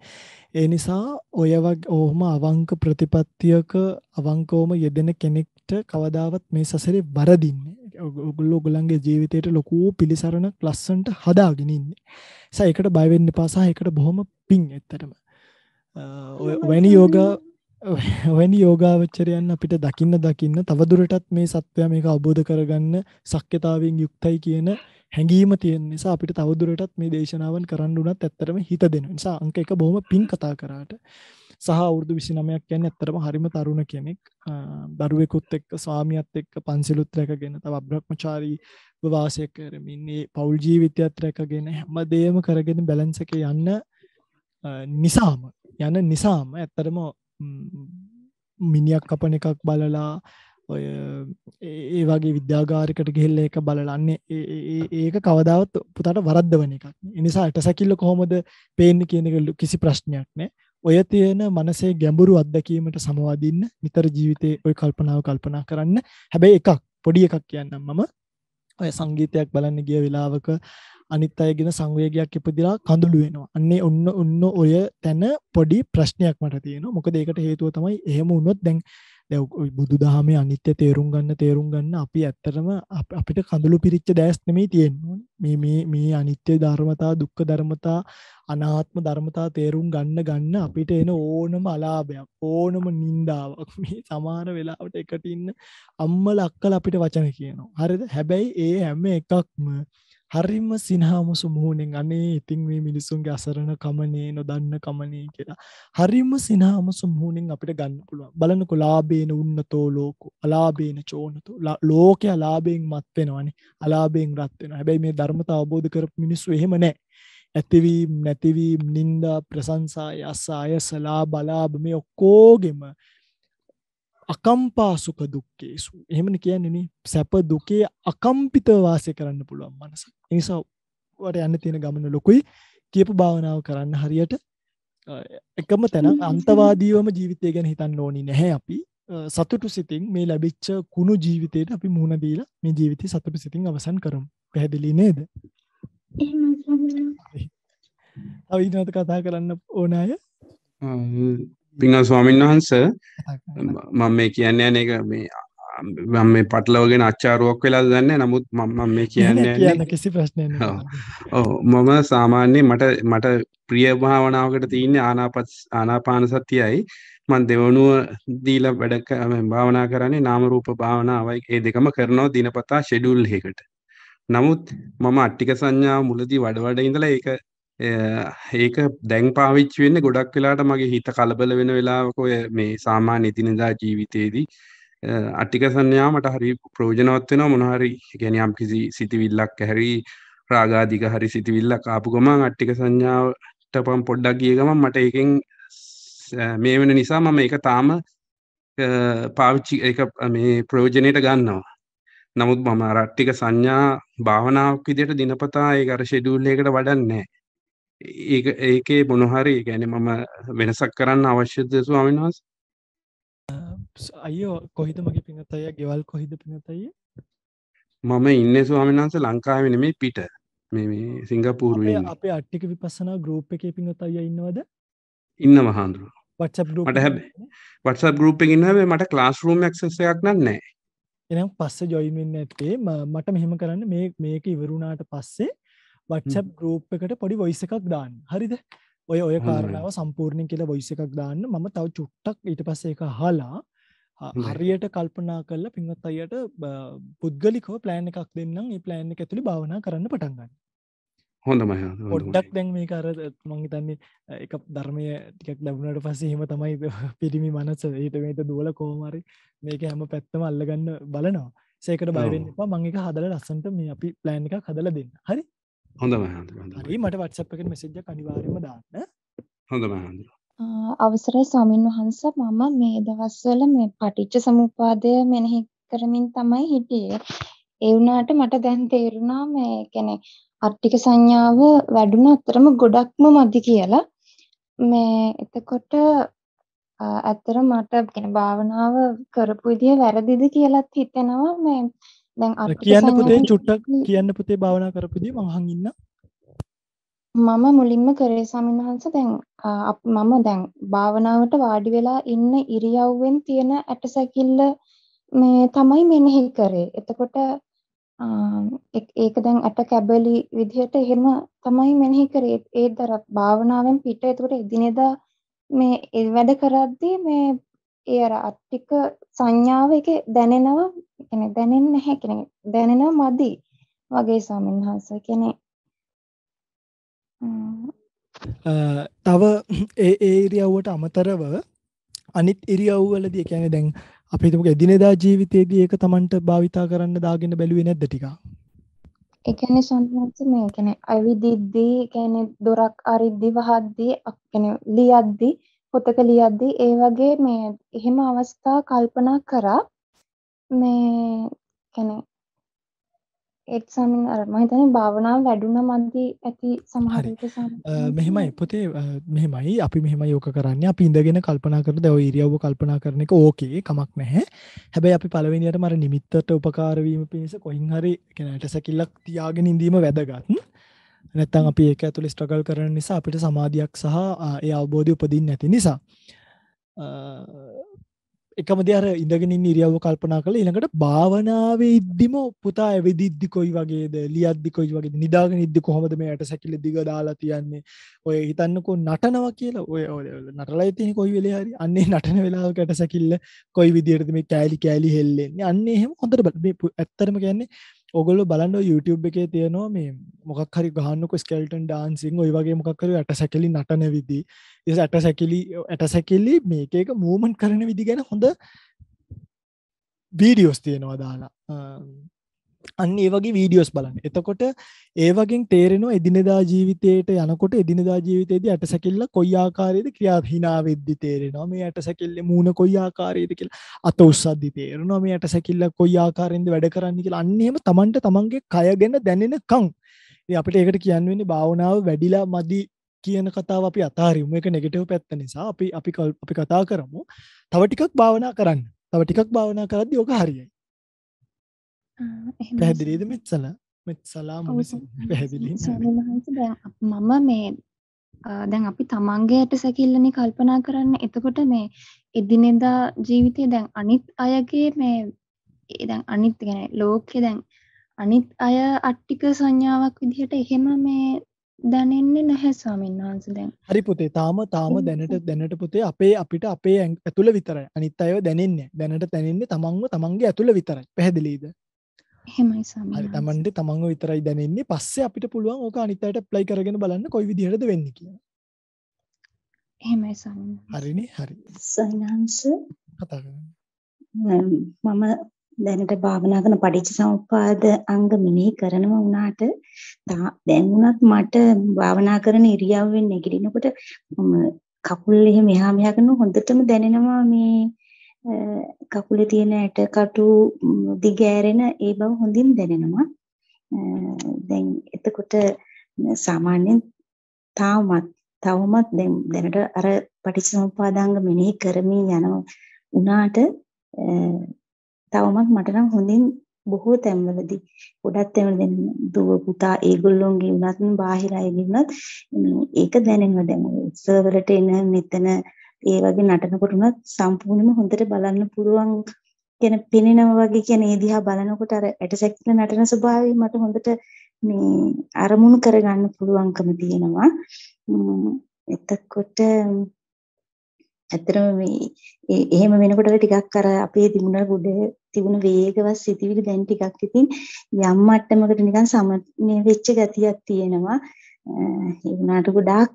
ඒ නිසා ඔය ඔහොම අවංක ප්‍රතිපත්තියක අවංකවම යෙදෙන කෙනෙක්ට කවදාවත් මේ සසරේ බර දින්නේ. ඔයගොල්ලෝ ඔයගොල්ලන්ගේ ජීවිතේට ලොකු පිළිසරණක් ලස්සන්ට හදාගෙන ඉන්නේ. ඒසයි ඒකට බය වෙන්න එපා සහ ඒකට බොහොම පිං ඇත්තටම. ඔය වැනි යෝග වැනි යෝගාවච්චරයන් අපිට දකින්න දකින්න තවදුරටත් මේ සත්වයා මේක අවබෝධ කරගන්න සක්්‍යතාවෙන් යුක්තයි කියන හැඟීම තියෙන නිසා අපිට තවදුරටත් මේ දේශනාවන් කරන්න උනත් ඇත්තටම හිත දෙන නිසා අංක එක බොහොම පිං කතා කරාට සහ අවුරුදු 29ක් කියන්නේ ඇත්තටම හරිම තරුණ කෙනෙක් දරුවෙකුත් එක්ක ස්වාමියාත් එක්ක පන්සිලුත් රැකගෙන තව බ්‍රහ්මචාරීව වාසය කරමින් මේ පෞල් ජීවිතයත් රැකගෙන හැමදේම කරගෙන බැලන්ස් එකේ යන්න නිසාම යන නිසාම ඇත්තටම මිනිියක් අපන එකක් බලලා ඔය ඒ වගේ විද්‍යාගාරිකට ගෙල්ල එක බලලන්නේ ඒක කවදාවත් පුතාට වරද්ද වන එකක් නිසා ඇට සැකිල්ල කොහොමද පේන්න කියනකල්ලු කිසි ප්‍රශ්නයක් නෑ ඔය තියෙන මනසේ ගැඹුරු අත්දැකීමට සමවාදින්න නිතර ජීවිතය ඔය කල්පනාව කල්පනා කරන්න හැබැයි එකක් පොඩි එකක් කියන්නම් මම ඔය සංගීතයක් බලන්න ගිය වෙලාවක අනිත් අයගෙන සංවේගයක් ඉපදිලා කඳුළු වෙනවා. අන්නේ ඔන්න ඔන්න ඔය තැන පොඩි ප්‍රශ්නයක් මට තියෙනවා. මොකද ඒකට හේතුව තමයි එහෙම වුණොත් දැන් දැන් බුදු දහමේ අනිත්‍ය තේරුම් ගන්න තේරුම් ගන්න අපි ඇත්තටම අපිට කඳුළු පිරිච්ච දැස් නෙමෙයි තියෙන්නේ. මේ මේ මේ අනිත්‍ය ධර්මතා, දුක්ඛ ධර්මතා, අනාත්ම ධර්මතා තේරුම් ගන්න ගන්න අපිට එන ඕනම අලාභයක්, ඕනම නින්දාවක් මේ සමහර වෙලාවට එකට ඉන්න අම්මලා අක්කලා අපිට වචන කියනවා. හරිද? හැබැයි ඒ හැම එකක්ම හරිම සිනහාමුසු මුහුණෙන් අනේ ඉතින් මේ මිනිසුන්ගේ අසරණ කමනේ නොදන්න කමනේ කියලා. හරිම සිනහාමුසු මුහුණෙන් අපිට ගන්න පුළුවන්. බලන්නකො ලාභේන උන්නතෝ ලෝකෝ අලාභේන චෝනතෝ. ලෝකයා ලාභයෙන් මත් වෙනවනේ. අලාභයෙන් රත් වෙනවා. හැබැයි මේ ධර්මතාව අවබෝධ කරපු මිනිස්සු එහෙම නැහැ. ඇතිවීම් නැතිවීම් නින්දා ප්‍රසංසා යස අයසලා බලාභ මේ ඔක්කෝගෙම අකම්පාසුක දුක්කේසු එහෙමන කියන්නේන සැප දුකේ අකම්පිත වාසය කරන්න පුළුවන් මනස නිසා වට යන්න තියෙන ගමන ලොකුයි කියපු භාවනාව කරන්න හරියට එකම තැන අන්තවාදීවම ජීවිතය ගැන හිතන්න ඕනි නැහැ අපි සතුටු සිතින් මේ ලැබිච්ච කුණු ජීවිතයට අපි මුහුණ දීලා මේ ජීවිතය සතුටු සිතින් අවසන් කරම් පැහැදිලි නේද අවිනත කතා කරන්න ඕන අය පිංහල් ස්වාමීන් වහන්ස මම මේ කියන්න යන එක මේ මම මේ පටලවගෙන අච්චාරුවක් වෙලා දන්න නමුත් මම මේ කියන්නේ කිසි ප්‍රශ්න ඔව මම සාමාන්‍ය මට මට ප්‍රිය භාවනාවකට තියන්නේ ආනාපත් ආනාපාන සතියයි මන් දෙවනුව දීල වැඩ භාවනා කරන්නේ නාමරූප භාවනාවයි ඒ දෙකම කරනවා දිනපතා ෂෙඩුල් එකට නමුත් මම අට්ටික සංඥාව මුලදී වඩ වඩ ඉඳලා ඒක ඒක දැන් පාවිච්චි වෙන්න ගොඩක් වෙලාට මගේ හිත කලබල වෙන වෙලාවක ඔය මේ සාමාන්‍ය එදිනෙදා ජීවිතයේදී අට්ටික සංඥා මට හරි ප්‍රයෝජනවත් වෙනවා මොන හරි يعني යම් කිසි සිතවිල්ලක් හරි රාගාධික හරි සිතවිල්ලක් ආපු ගමන් අට්ටික සංඥාවට පම් පොඩ්ඩක් ගිය ගමන් මට ඒකෙන් මේ වෙන නිසා මම ඒක තාම පාවිච්චි ඒක මේ ප්‍රයෝජනයට ගන්නවා නමුත් මම අරට්ටික සංඥා භාවනාවක් විදියට දිනපතා ඒ අර ෂෙඩියුල් එකකට වඩන්නේ නැහැ ඒ ඒකේ බොනොහරි ගැන මම වෙනසක් කරන්න අවශ්‍යද ස්වාමන් වහස අයෝ කොහිද මගේ පිනතය ගෙවල් කොහිද පිනතයි මම ඉන්න ස්වාමිනාන්ස ලංකාව නෙමේ පිට මේ සිංගපූරුවේ අප අට්ටික විපස්සනා ගරෝප් එක පිනතය ඉන්නවද ඉන්න මහාන්දුරු මට හැබ වටසප් ගරුප් ඉන්නවේ මට ලාස් රූම් ක්සයක් නන්නෑ එනම් පස්ස ජොයින්වෙන්න ඇත්තේ මට මෙහෙම කරන්න මේ මේක ඉවරුණාට පස්සේ වට්චප් ගරූප් එකට පොඩි වොයිස එකක් දාන්න හරිද ඔය ඔය කාරණාව සම්පූර්ණය කියලා වොයිස එකක් දාන්න මම තව චුට්ටක් ඊට පස්සේ එක හලා හරියට කල්පනා කරලා පින්වත් අයියට පුද්ගලිකව ප්ලෑන් එකක් දෙන්නම් ඒ ප්ලෑන් එක ඇතුළි භාවනා කරන්න පටන්ගන්න හොඳම පොඩ්ඩක් දැන් මේ කර මංහිතන්නේ එක ධර්මය ටිකක් ලැබුණට පසේහෙම තමයි පිරිමි මනස ඊට මේට දුවල කෝමරි මේක හැම පැත්තම අල්ලගන්න බලනවා සේකට බයිවෙන්න මං එක හදල ලස්සන්ට මේ අපි ප්ලෑන් එක හදල දෙන්න හරි හොඳම හරි මට වත්සප් එකෙන් මෙසෙජ්ජ අනිවාර්යම දාන්න හොඳම හඳ අවසරයි ස්වාමින් වහන්ස මම මේ දවස්වල මේ පටිච්ච සමුපාදය මෙනෙහි කරමින් තමයි හිටියේ ඒ වුණාට මට දැන් තේරුණා මේ කියන්නේ අට්ටික සංඥාව වැඩුණ අතරම ගොඩක්ම මදි කියලා මේ එතකොට අතර මට කියන භාවනාව කරපු විදිය වැරදිද කියලත් හිතෙනවා මේ දැන් කියන්න පුතේ චුට්ටක් කියන්න පුතේ භාවනා කරපුදී මම අහන් ඉන්න මම මුලින්ම කරේ ස්වාමීන් වහන්සේ දැන් මම දැන් භාවනාවට වාඩි වෙලා ඉන්න ඉරියව්වෙන් තියෙන ඇටසැකිල්ල මේ තමයි මෙනෙහි කරේ. එතකොට ඒක දැන් ඇට කැබලි විදිහට එහෙම තමයි මෙනෙහි කරේ. ඒතර භාවනාවෙන් පිට එතකොට එදිනෙදා මේ වැඩ කරද්දී මේ ඒ අර අට්ටික සංඥාව එක දැනෙනවා يعني දැනෙන්නේ නැහැ කියන දැනෙනවා මදි වගේ ස්වාමීන් වහන්සේ කියන්නේ තව ඒ ඒ ඉරියව්වට අමතරව අනිත් ඉරියව්වලදී ඒ කියන්නේ දැන් අපි හිතමුකෝ එදිනෙදා ජීවිතයේදී ඒක Tamanට භාවිතා කරන්න දාගෙන බැලුවේ නැද්ද ටිකක්? ඒ කියන්නේ සම්පූර්ණ මේ කියන්නේ අවිදිද්දී කියන්නේ දොරක් අරිද්දී වහද්දී කියන්නේ ලියද්දී පොතක ලියද්දී ඒ වගේ මේ එහෙම අවස්ථා කල්පනා කරා මේ කැනෙ ඒත් සමින් අර මහිතන භාවනාව වැඩුණ මන්දී ඇති සමහරට මෙහෙමයි පොතේ මෙහෙමයි අපි මෙහෙම යෝක කරන්න අපි ඉඳගෙන කල්පනා කර දැව ඉරියව්ව කල්පනා කරන එක ඕකේ කමක් නැහැ හැබැයි අපි පළවෙනියට මර නිමිත්තට උපකාරවීම පිණිස කොයින් හරි කැනට සැකිල්ලක් තියාගෙන ඉඳීම වැදගත්න් නැත්තම් අපි ඒක ඇතුලේ ස්ට්‍රගල් කරන නිසා අපිට සමාධියක් සහ ඒ අවබෝධය උපදින්නේ නැති නිසා එකම දේ අර ඉඳගෙන ඉන්න ඉරියව්ව කල්පනා කරලා ඊළඟට භාවනාවේ ඉද්දිම පුතා ඇවිදිද්දි කොයි වගේද ලියද්දි කොයි වගේද නිදාගෙන ඉද්දි කොහොමද මේ ඇට සැකිල්ල දිග දාලා තියන්නේ ඔය හිතන්නකෝ නටනවා කියලා ඔය නටලා තියෙන කොයි වෙලේ හරි අන්නේ නටන වෙලාවක ඇට සැකිල්ල කොයි විදියටද මේ කෑලි කෑලි හෙල්ලෙන්නේ අන්නේ එහෙම හොඳට මේ ඇත්තටම කියන්නේ ඔගොල්ලො බලන්න YouTube එකේ තියෙනවා මේ මොකක් හරි ගහන්නක ස්කෙල්ටන් ඩාන්සිං ඔය වගේ මොක්කර ඇට සැකිලි නටන විදි එස ඇට සැකිලි ඇට සැකිල්ලි මේක එක මූමන් කරන විදි ගැන හොඳ වීඩියෝස් තියෙනවා දාලා අන්න ඒ වගේ වීඩියෝස් බලන්න එතකොට ඒ වගේ තේරෙනවා එදිනෙදා ජීවිතයට යනකොට එදිනෙදා ජීවිතයේදී ඇට සැකිල්ල කොයි ආකාරයේද ක්‍රියාහීනා වෙද්දි තේරෙනවා මේ ඇට සැකිල්ලේ මූණ කොයි ආකාරයේද කියලා අත උස්සද්දි තේරෙනවා මේ ඇට සැකිල්ල කොයි ආකාරයෙන්ද වැඩ කරන්නේ කියලා අන්න එහෙම Tamanට Tamanගේ කය ගැන දැනෙනකම් ඉතින් අපිට ඒකට කියන්න වෙන්නේ භාවනාව වැඩිලා මදි කියන කතාව අපි අතාරිමු ඒක නෙගටිව් පැත්ත නිසා අපි අපි අපි කතා කරමු තව ටිකක් භාවනා කරන්න තව ටිකක් භාවනා කරද්දී ඕක හරියයි පැහැදිලීද මෙත්සල මෙත් සලා පැහැදිලි මම මේ දැන් අපි තමන්ගේයට සැකිල්ලනි කල්පනා කරන්න එතකොට මේ එදිනෙදා ජීවිතය දැන් අනිත් අයගේ මේ දැන් අනිත් ගැන ලෝකෙ දැන් අනිත් අය අට්ටික සංඥාවක් විදිහට එහෙම මේ දැනෙන්නේ නැහැ ස්වාමීන් වහන්ස දැන් හරි පුතේ තාම තාම දැනට දැනට පුතේ අපේ අපිට අපේ ඇතුළ විතරයි අනිත් අයව දැනෙන්නේ දැනට දැනෙන්නේ තමන්ව තමන්ගේ ඇතුළ විතරයි පැහැදිලීද හෙමයි සමහර තමන්ට තමන්ව විතරයි දැනෙන්නේ පස්සේ අපිට පුළුවන් ඕක අනිත් අයට ඇප්ලයි කරගෙන බලන්න කොයි විදිහටද වෙන්නේ කියලා. එහෙමයි සමින්. හරිනේ හරි. සයින්හන්ස කතා කරන්න. මම දැනට භාවනා කරන පටිච්චසමුප්පාද අංග මෙනෙහි කරනවා වුණාට දැන් වුණත් මට භාවනා කරන ඉරියව්වෙන් නැගිටිනකොට මම කකුල් එහෙම එහා මෙහා කරන හොඳටම දැනෙනවා මේ කකුලේ තියෙන ඇට කටු දිගෑරෙන ඒ බව හොඳින් දැනෙනවා. දැන් එතකොට සාමාන්‍යයෙන් තාමත් තවමත් දැන් දැනට අර පටිච්චසමුප්පාදාංග මෙනෙහි කරමින් යන උනාට තවමත් මට නම් හොඳින් බොහෝ තැන්වලදී ගොඩක් තැන්වල දැන් දුව පුතා ඒගොල්ලොන්ගේ වුණත් බාහිර අයගේ වුණත් මේක දැනෙනවා දැන් උත්සවවලට එන මෙතන ඒ වගේ නටනකොට උනත් සම්පූර්ණයෙන්ම හොඳට බලන්න පුළුවන් කියන පෙනෙනවා වගේ කියන ඒ දිහා බලනකොට අර ඇටසැකිල්ල නටන ස්වභාවය මට හොඳට මේ අරමුණු කරගන්න පුළුවන්කම තියෙනවා. එතකොට ඇත්තටම මේ එහෙම වෙනකොට ටිකක් අර අපේ තිබුණ ගොඩ තිබුණ වේගවත් සිතිවිලි දැන් ටිකක් ඉතින් යම් මට්ටමකට නිකන් සමනය වෙච්ච ගතියක් තියෙනවා. ඒ වුණාට ගොඩාක්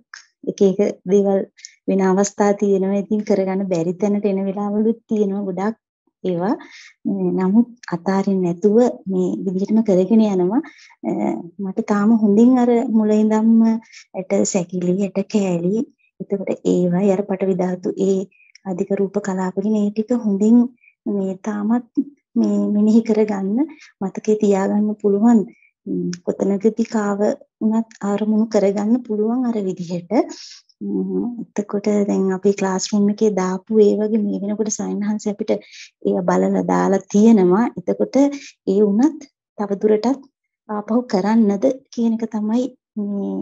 එක එක දේවල් වෙන අවස්ථා තියෙනවා. ඉතින් කරගන්න බැරි තැනට එන වෙලාවලුත් තියෙනවා ගොඩක් ඒවා. නමුත් අතාරින්න නැතුව මේ විදිහටම කරගෙන යනවා. මට තාම හොඳින් අර මුල ඉඳන්ම ඇට සැකිලි, ඇට කෑලි, එතකොට ඒවයි අර පටවි ධාතු ඒ අධික රූප කලාපකින් ඒ ටික හොඳින් මේ තාමත් මේ මෙනෙහි කරගන්න මතකේ තියාගන්න පුළුවන් කොතනකදී කාව උනත් ආරමුණු කරගන්න පුළුවන් අර විදිහට එතකොට දැන් අපි ක්ලාස් රූම් එකේ දාපු ඒ වගේ මේ වෙනකොට සයන්හන්ස අපිට ඒවා බලලා දාලා තියෙනවා. එතකොට ඒ උනත් තව දුරටත් ආපහු කරන්නද කියන එක තමයි මේ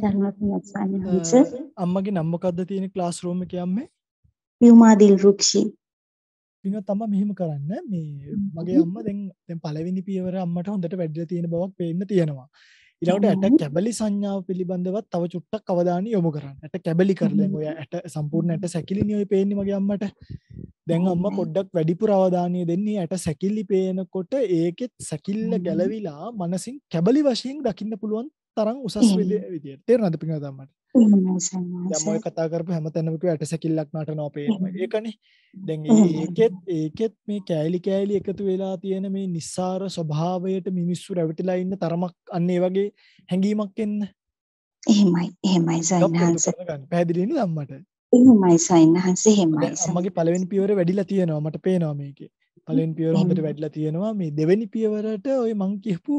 දැනගන්නවත් නෑ සයන්හන්ස. අම්මගේ නම මොකද්ද තියෙන ක්ලාස් රූම් එකේ අම්මේ? විමාදිල් රුක්ෂී පිනොත් අම්මා මෙහෙම කරන්න මේ මගේ අම්මා දැන් දැන් පළවෙනි පියවර අම්මට හොඳට වැඩිලා තියෙන බවක් පේන්න තියෙනවා ඊළඟට ඇට කැබලි සංඥාව පිළිබඳවත් තව චුට්ටක් අවධානය යොමු කරන්න. ඇට කැබලි කරලා ඔය ඇට සම්පූර්ණ ඇට සැකිලිනේ ඔය පේන්නේ මගේ අම්මට. දැන් අම්මා පොඩ්ඩක් වැඩිපුර අවධානය දෙන්නේ ඇට සැකිලි පේනකොට ඒකෙත් සැකිල්ල ගැලවිලා මනසින් කැබලි වශයෙන් දකින්න පුළුවන් තරම් උසස් විදියට. තේරෙනවද පිටු අම්මට? දැන් ඔය කතා කරපු හැම තැනම කිව්ව ඇටසැකිල්ලක් නටනවා පේනවා. ඒකනේ. දැන් ඒකෙත් ඒකෙත් මේ කෑලි කෑලි එකතු වෙලා තියෙන මේ නිස්සාර ස්වභාවයට මිනිස්සු රැවටිලා ඉන්න තරමක් අන්න ඒ වගේ හැඟීමක් එන්න. එහෙමයි. එහෙමයි සයින්හන්ස. පැහැදිලි වෙන්නේ අම්මට. එහෙමයි සයින්හන්ස එහෙමයි. අම්මගේ පළවෙනි පියවර වැඩිලා තියෙනවා මට පේනවා මේකේ. පළවෙනි පියවර හොඳට වැඩිලා තියෙනවා. මේ දෙවෙනි පියවරට ওই මං කියපු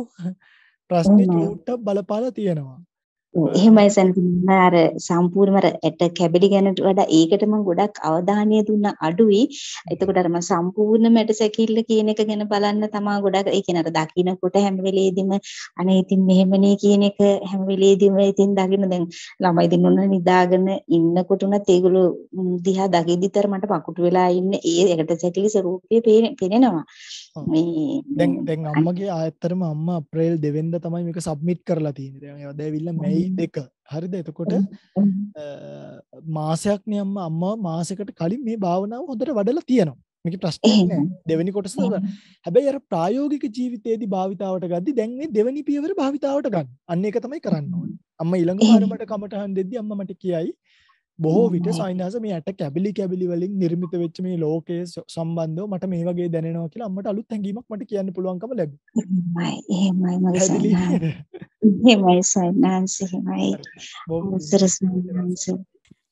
ප්‍රශ්නේ චූට්ටක් බලපාලා තියෙනවා. එහෙමයි සනතින්න අර සම්පූර්ණම ඇට කැබලි ගැනට වඩා ඒකට මම ගොඩක් අවධානය දුන්න අඩුයි. එතකොට අර මම සම්පූර්ණම ඇට සැකිල්ල කියන එක ගැන බලන්න තමා ගොඩක් ඒ කියන අර දකින්නකොට හැම වෙලේදීම අනේ ඉතින් මෙහෙමනේ කියන එක හැම වෙලේදීම ඉතින් දකින්න දැන් ළමයි දින උන නිදාගෙන ඉන්නකොට උනත් ඒගොල්ලෝ දිහා දකිද්දිතර මට පකුටු වෙලා ඉන්න ඒ ඇට සැකිලි ස්වරූපය පේනවා. මේ දැන් දැන් අම්මගේ ආයතරම අම්මා අප්‍රේල් 2 වෙනිදා තමයි මේක සබ්මිට් කරලා තියෙන්නේ. දැන් ඒවා දැවිල්ල මේ තියෙන එක. හරිද? එතකොට මාසයක් නියම්ම අම්මා මාසෙකට කලින් මේ භාවනාව හොඳට වඩලා තියෙනවා. මේක ප්‍රශ්නයක් නෑ. දෙවෙනි කොටස හැබැයි අර ප්‍රායෝගික ජීවිතයේදී භාවිතාවට ගද්දි දැන් මේ දෙවෙනි පියවර භාවිතාවට ගන්න. අන්න ඒක තමයි කරන්න ඕනේ. අම්මා ඊළඟ පාර මට කමටහන් දෙද්දි අම්මා මට කියයි බොහෝ විට සයින්හස මේ ඇට කැබිලි කැබිලි වලින් නිර්මිත වෙච්ච මේ ලෝකයේ සම්බන්ධව මට මේ වගේ දැනෙනවා කියලා අම්මට අලුත් හැඟීමක් මට කියන්න පුළුවන්කම ලැබුණා. එහෙමයි මගේ එහෙමයි සයින්හස එහෙමයි. උත්තර සයින්හස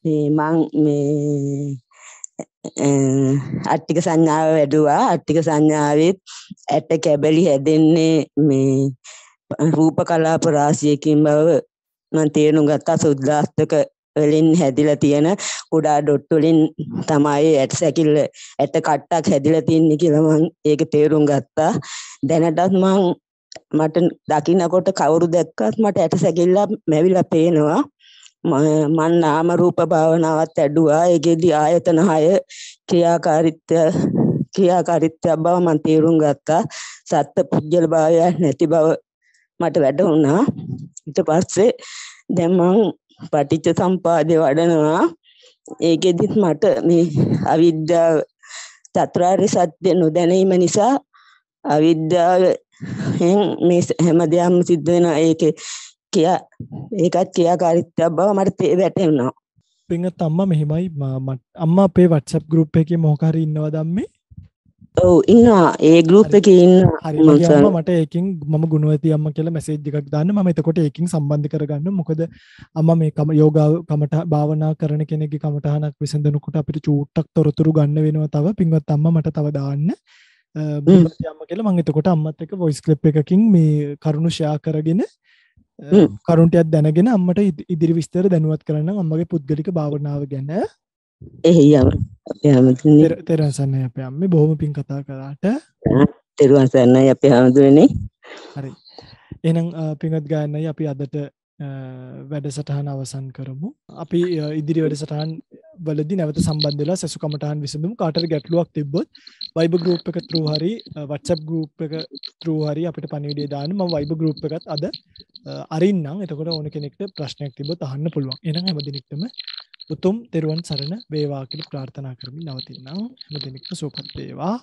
මේ මං මේ අට්ටික සංඥාව වැඩුවා අට්ටික සංඥාවෙත් ඇට කැබලි හැදෙන්නේ මේ රූප කලාප රාශියකින් බව මම තේරුම් ගත්තා සුද්දාස්තක වලින් හැදිලා තියෙන කුඩා ඩොට් වලින් තමයි ඇට සැකිල්ල ඇට කට්ටක් හැදිලා තින්නේ කියලා මම ඒක තේරුම් ගත්තා. දැනටත් මම මට දකින්නකොට කවුරු දැක්කත් මට ඇට සැකිල්ල මැවිලා පේනවා. මම නාම රූප භාවනාවත් ඇඩුවා. ඒකෙදි ආයතන 6 ක්‍රියාකාරීත්වය ක්‍රියාකාරීත්වය බව මම තේරුම් ගත්තා. සත්‍ය පුජ්‍යල භාවයක් නැති බව මට වැටහුණා. ඊට පස්සේ දැන් මම පටිච්ච සම්පාදය වඩනවා ඒකෙදිත් මට මේ අවිද්‍යාව චතුරාර්ය සත්‍ය නොදැනීම නිසා අවිද්‍යාව මේ හැම දෙයක්ම සිද්ධ වෙනවා ඒක කියා ඒකත් ක්‍රියාකාරීත්වයක් බව මට වැටහෙනවා පින්වත් අම්මා මෙහෙමයි අම්මා අපේ WhatsApp group එකේ මොකක් හරි ඉන්නවද අම්මේ ඔව ඉන්නවා ඒ ගලුප් එක ඉන්න මට ඒකින් ම ගුණුවති අම්ම කියල මැසේජ් එකක් දන්න ම එතකොට ඒකින් සම්බන්ධ කරගන්න මොකද අම්ම මේකම යෝගාව කමට භාවනා කරන කෙනෙ කමටහනක් විසඳනකොට අපිට චූට්ටක් තොරතුරු ගන්න වෙනවා තව පින්වත් අම්ම මට තව දාන්න යම කියල මංගතකොට අම්මත් එක වොයිස් කලප් එකකින් මේ කරුණු ෂයා කරගෙන කරුන්ටයක් දැනගෙන අම්මට ඉදිරි විස්තර දැනුවත් කරන්න අම්මගේ පුද්ගලික භාවනාව ගැන එහිම තෙරසන්න අප අම්ම බොහොම පින් කතා කරාට තෙරුවන්සන්නයි අපි හාමුදුරනේ හරි එනම් පිඟත් ගාන්නයි අපි අදට වැඩසටහන අවසන් කරමු අපි ඉදිරි වැඩසටහන් වලදි නැවත සම්බන්ධලා සැසුකමටහන් විසඳුම් කාටර ගැටලුවක් තිබ්බොත් වයිබ ගරුප් එක තරූ හරි වත්සප් ගරුප් එක තරූ හරි අපිට පනිවිඩේ දාන ම වයිබ ගරුප් එකත් අද අරින්නම් එතකොට ඕන කෙනෙක්ට ප්‍රශ්නයක් තිබ අහන්න පුළුවන් එන හැමදිනික්ටම උතුම් දෙරුවන් සරණ වේවා කියලා ප්‍රාර්ථනා කරමින් නවතින්නම් හැම දිනෙකම සුවපත් වේවා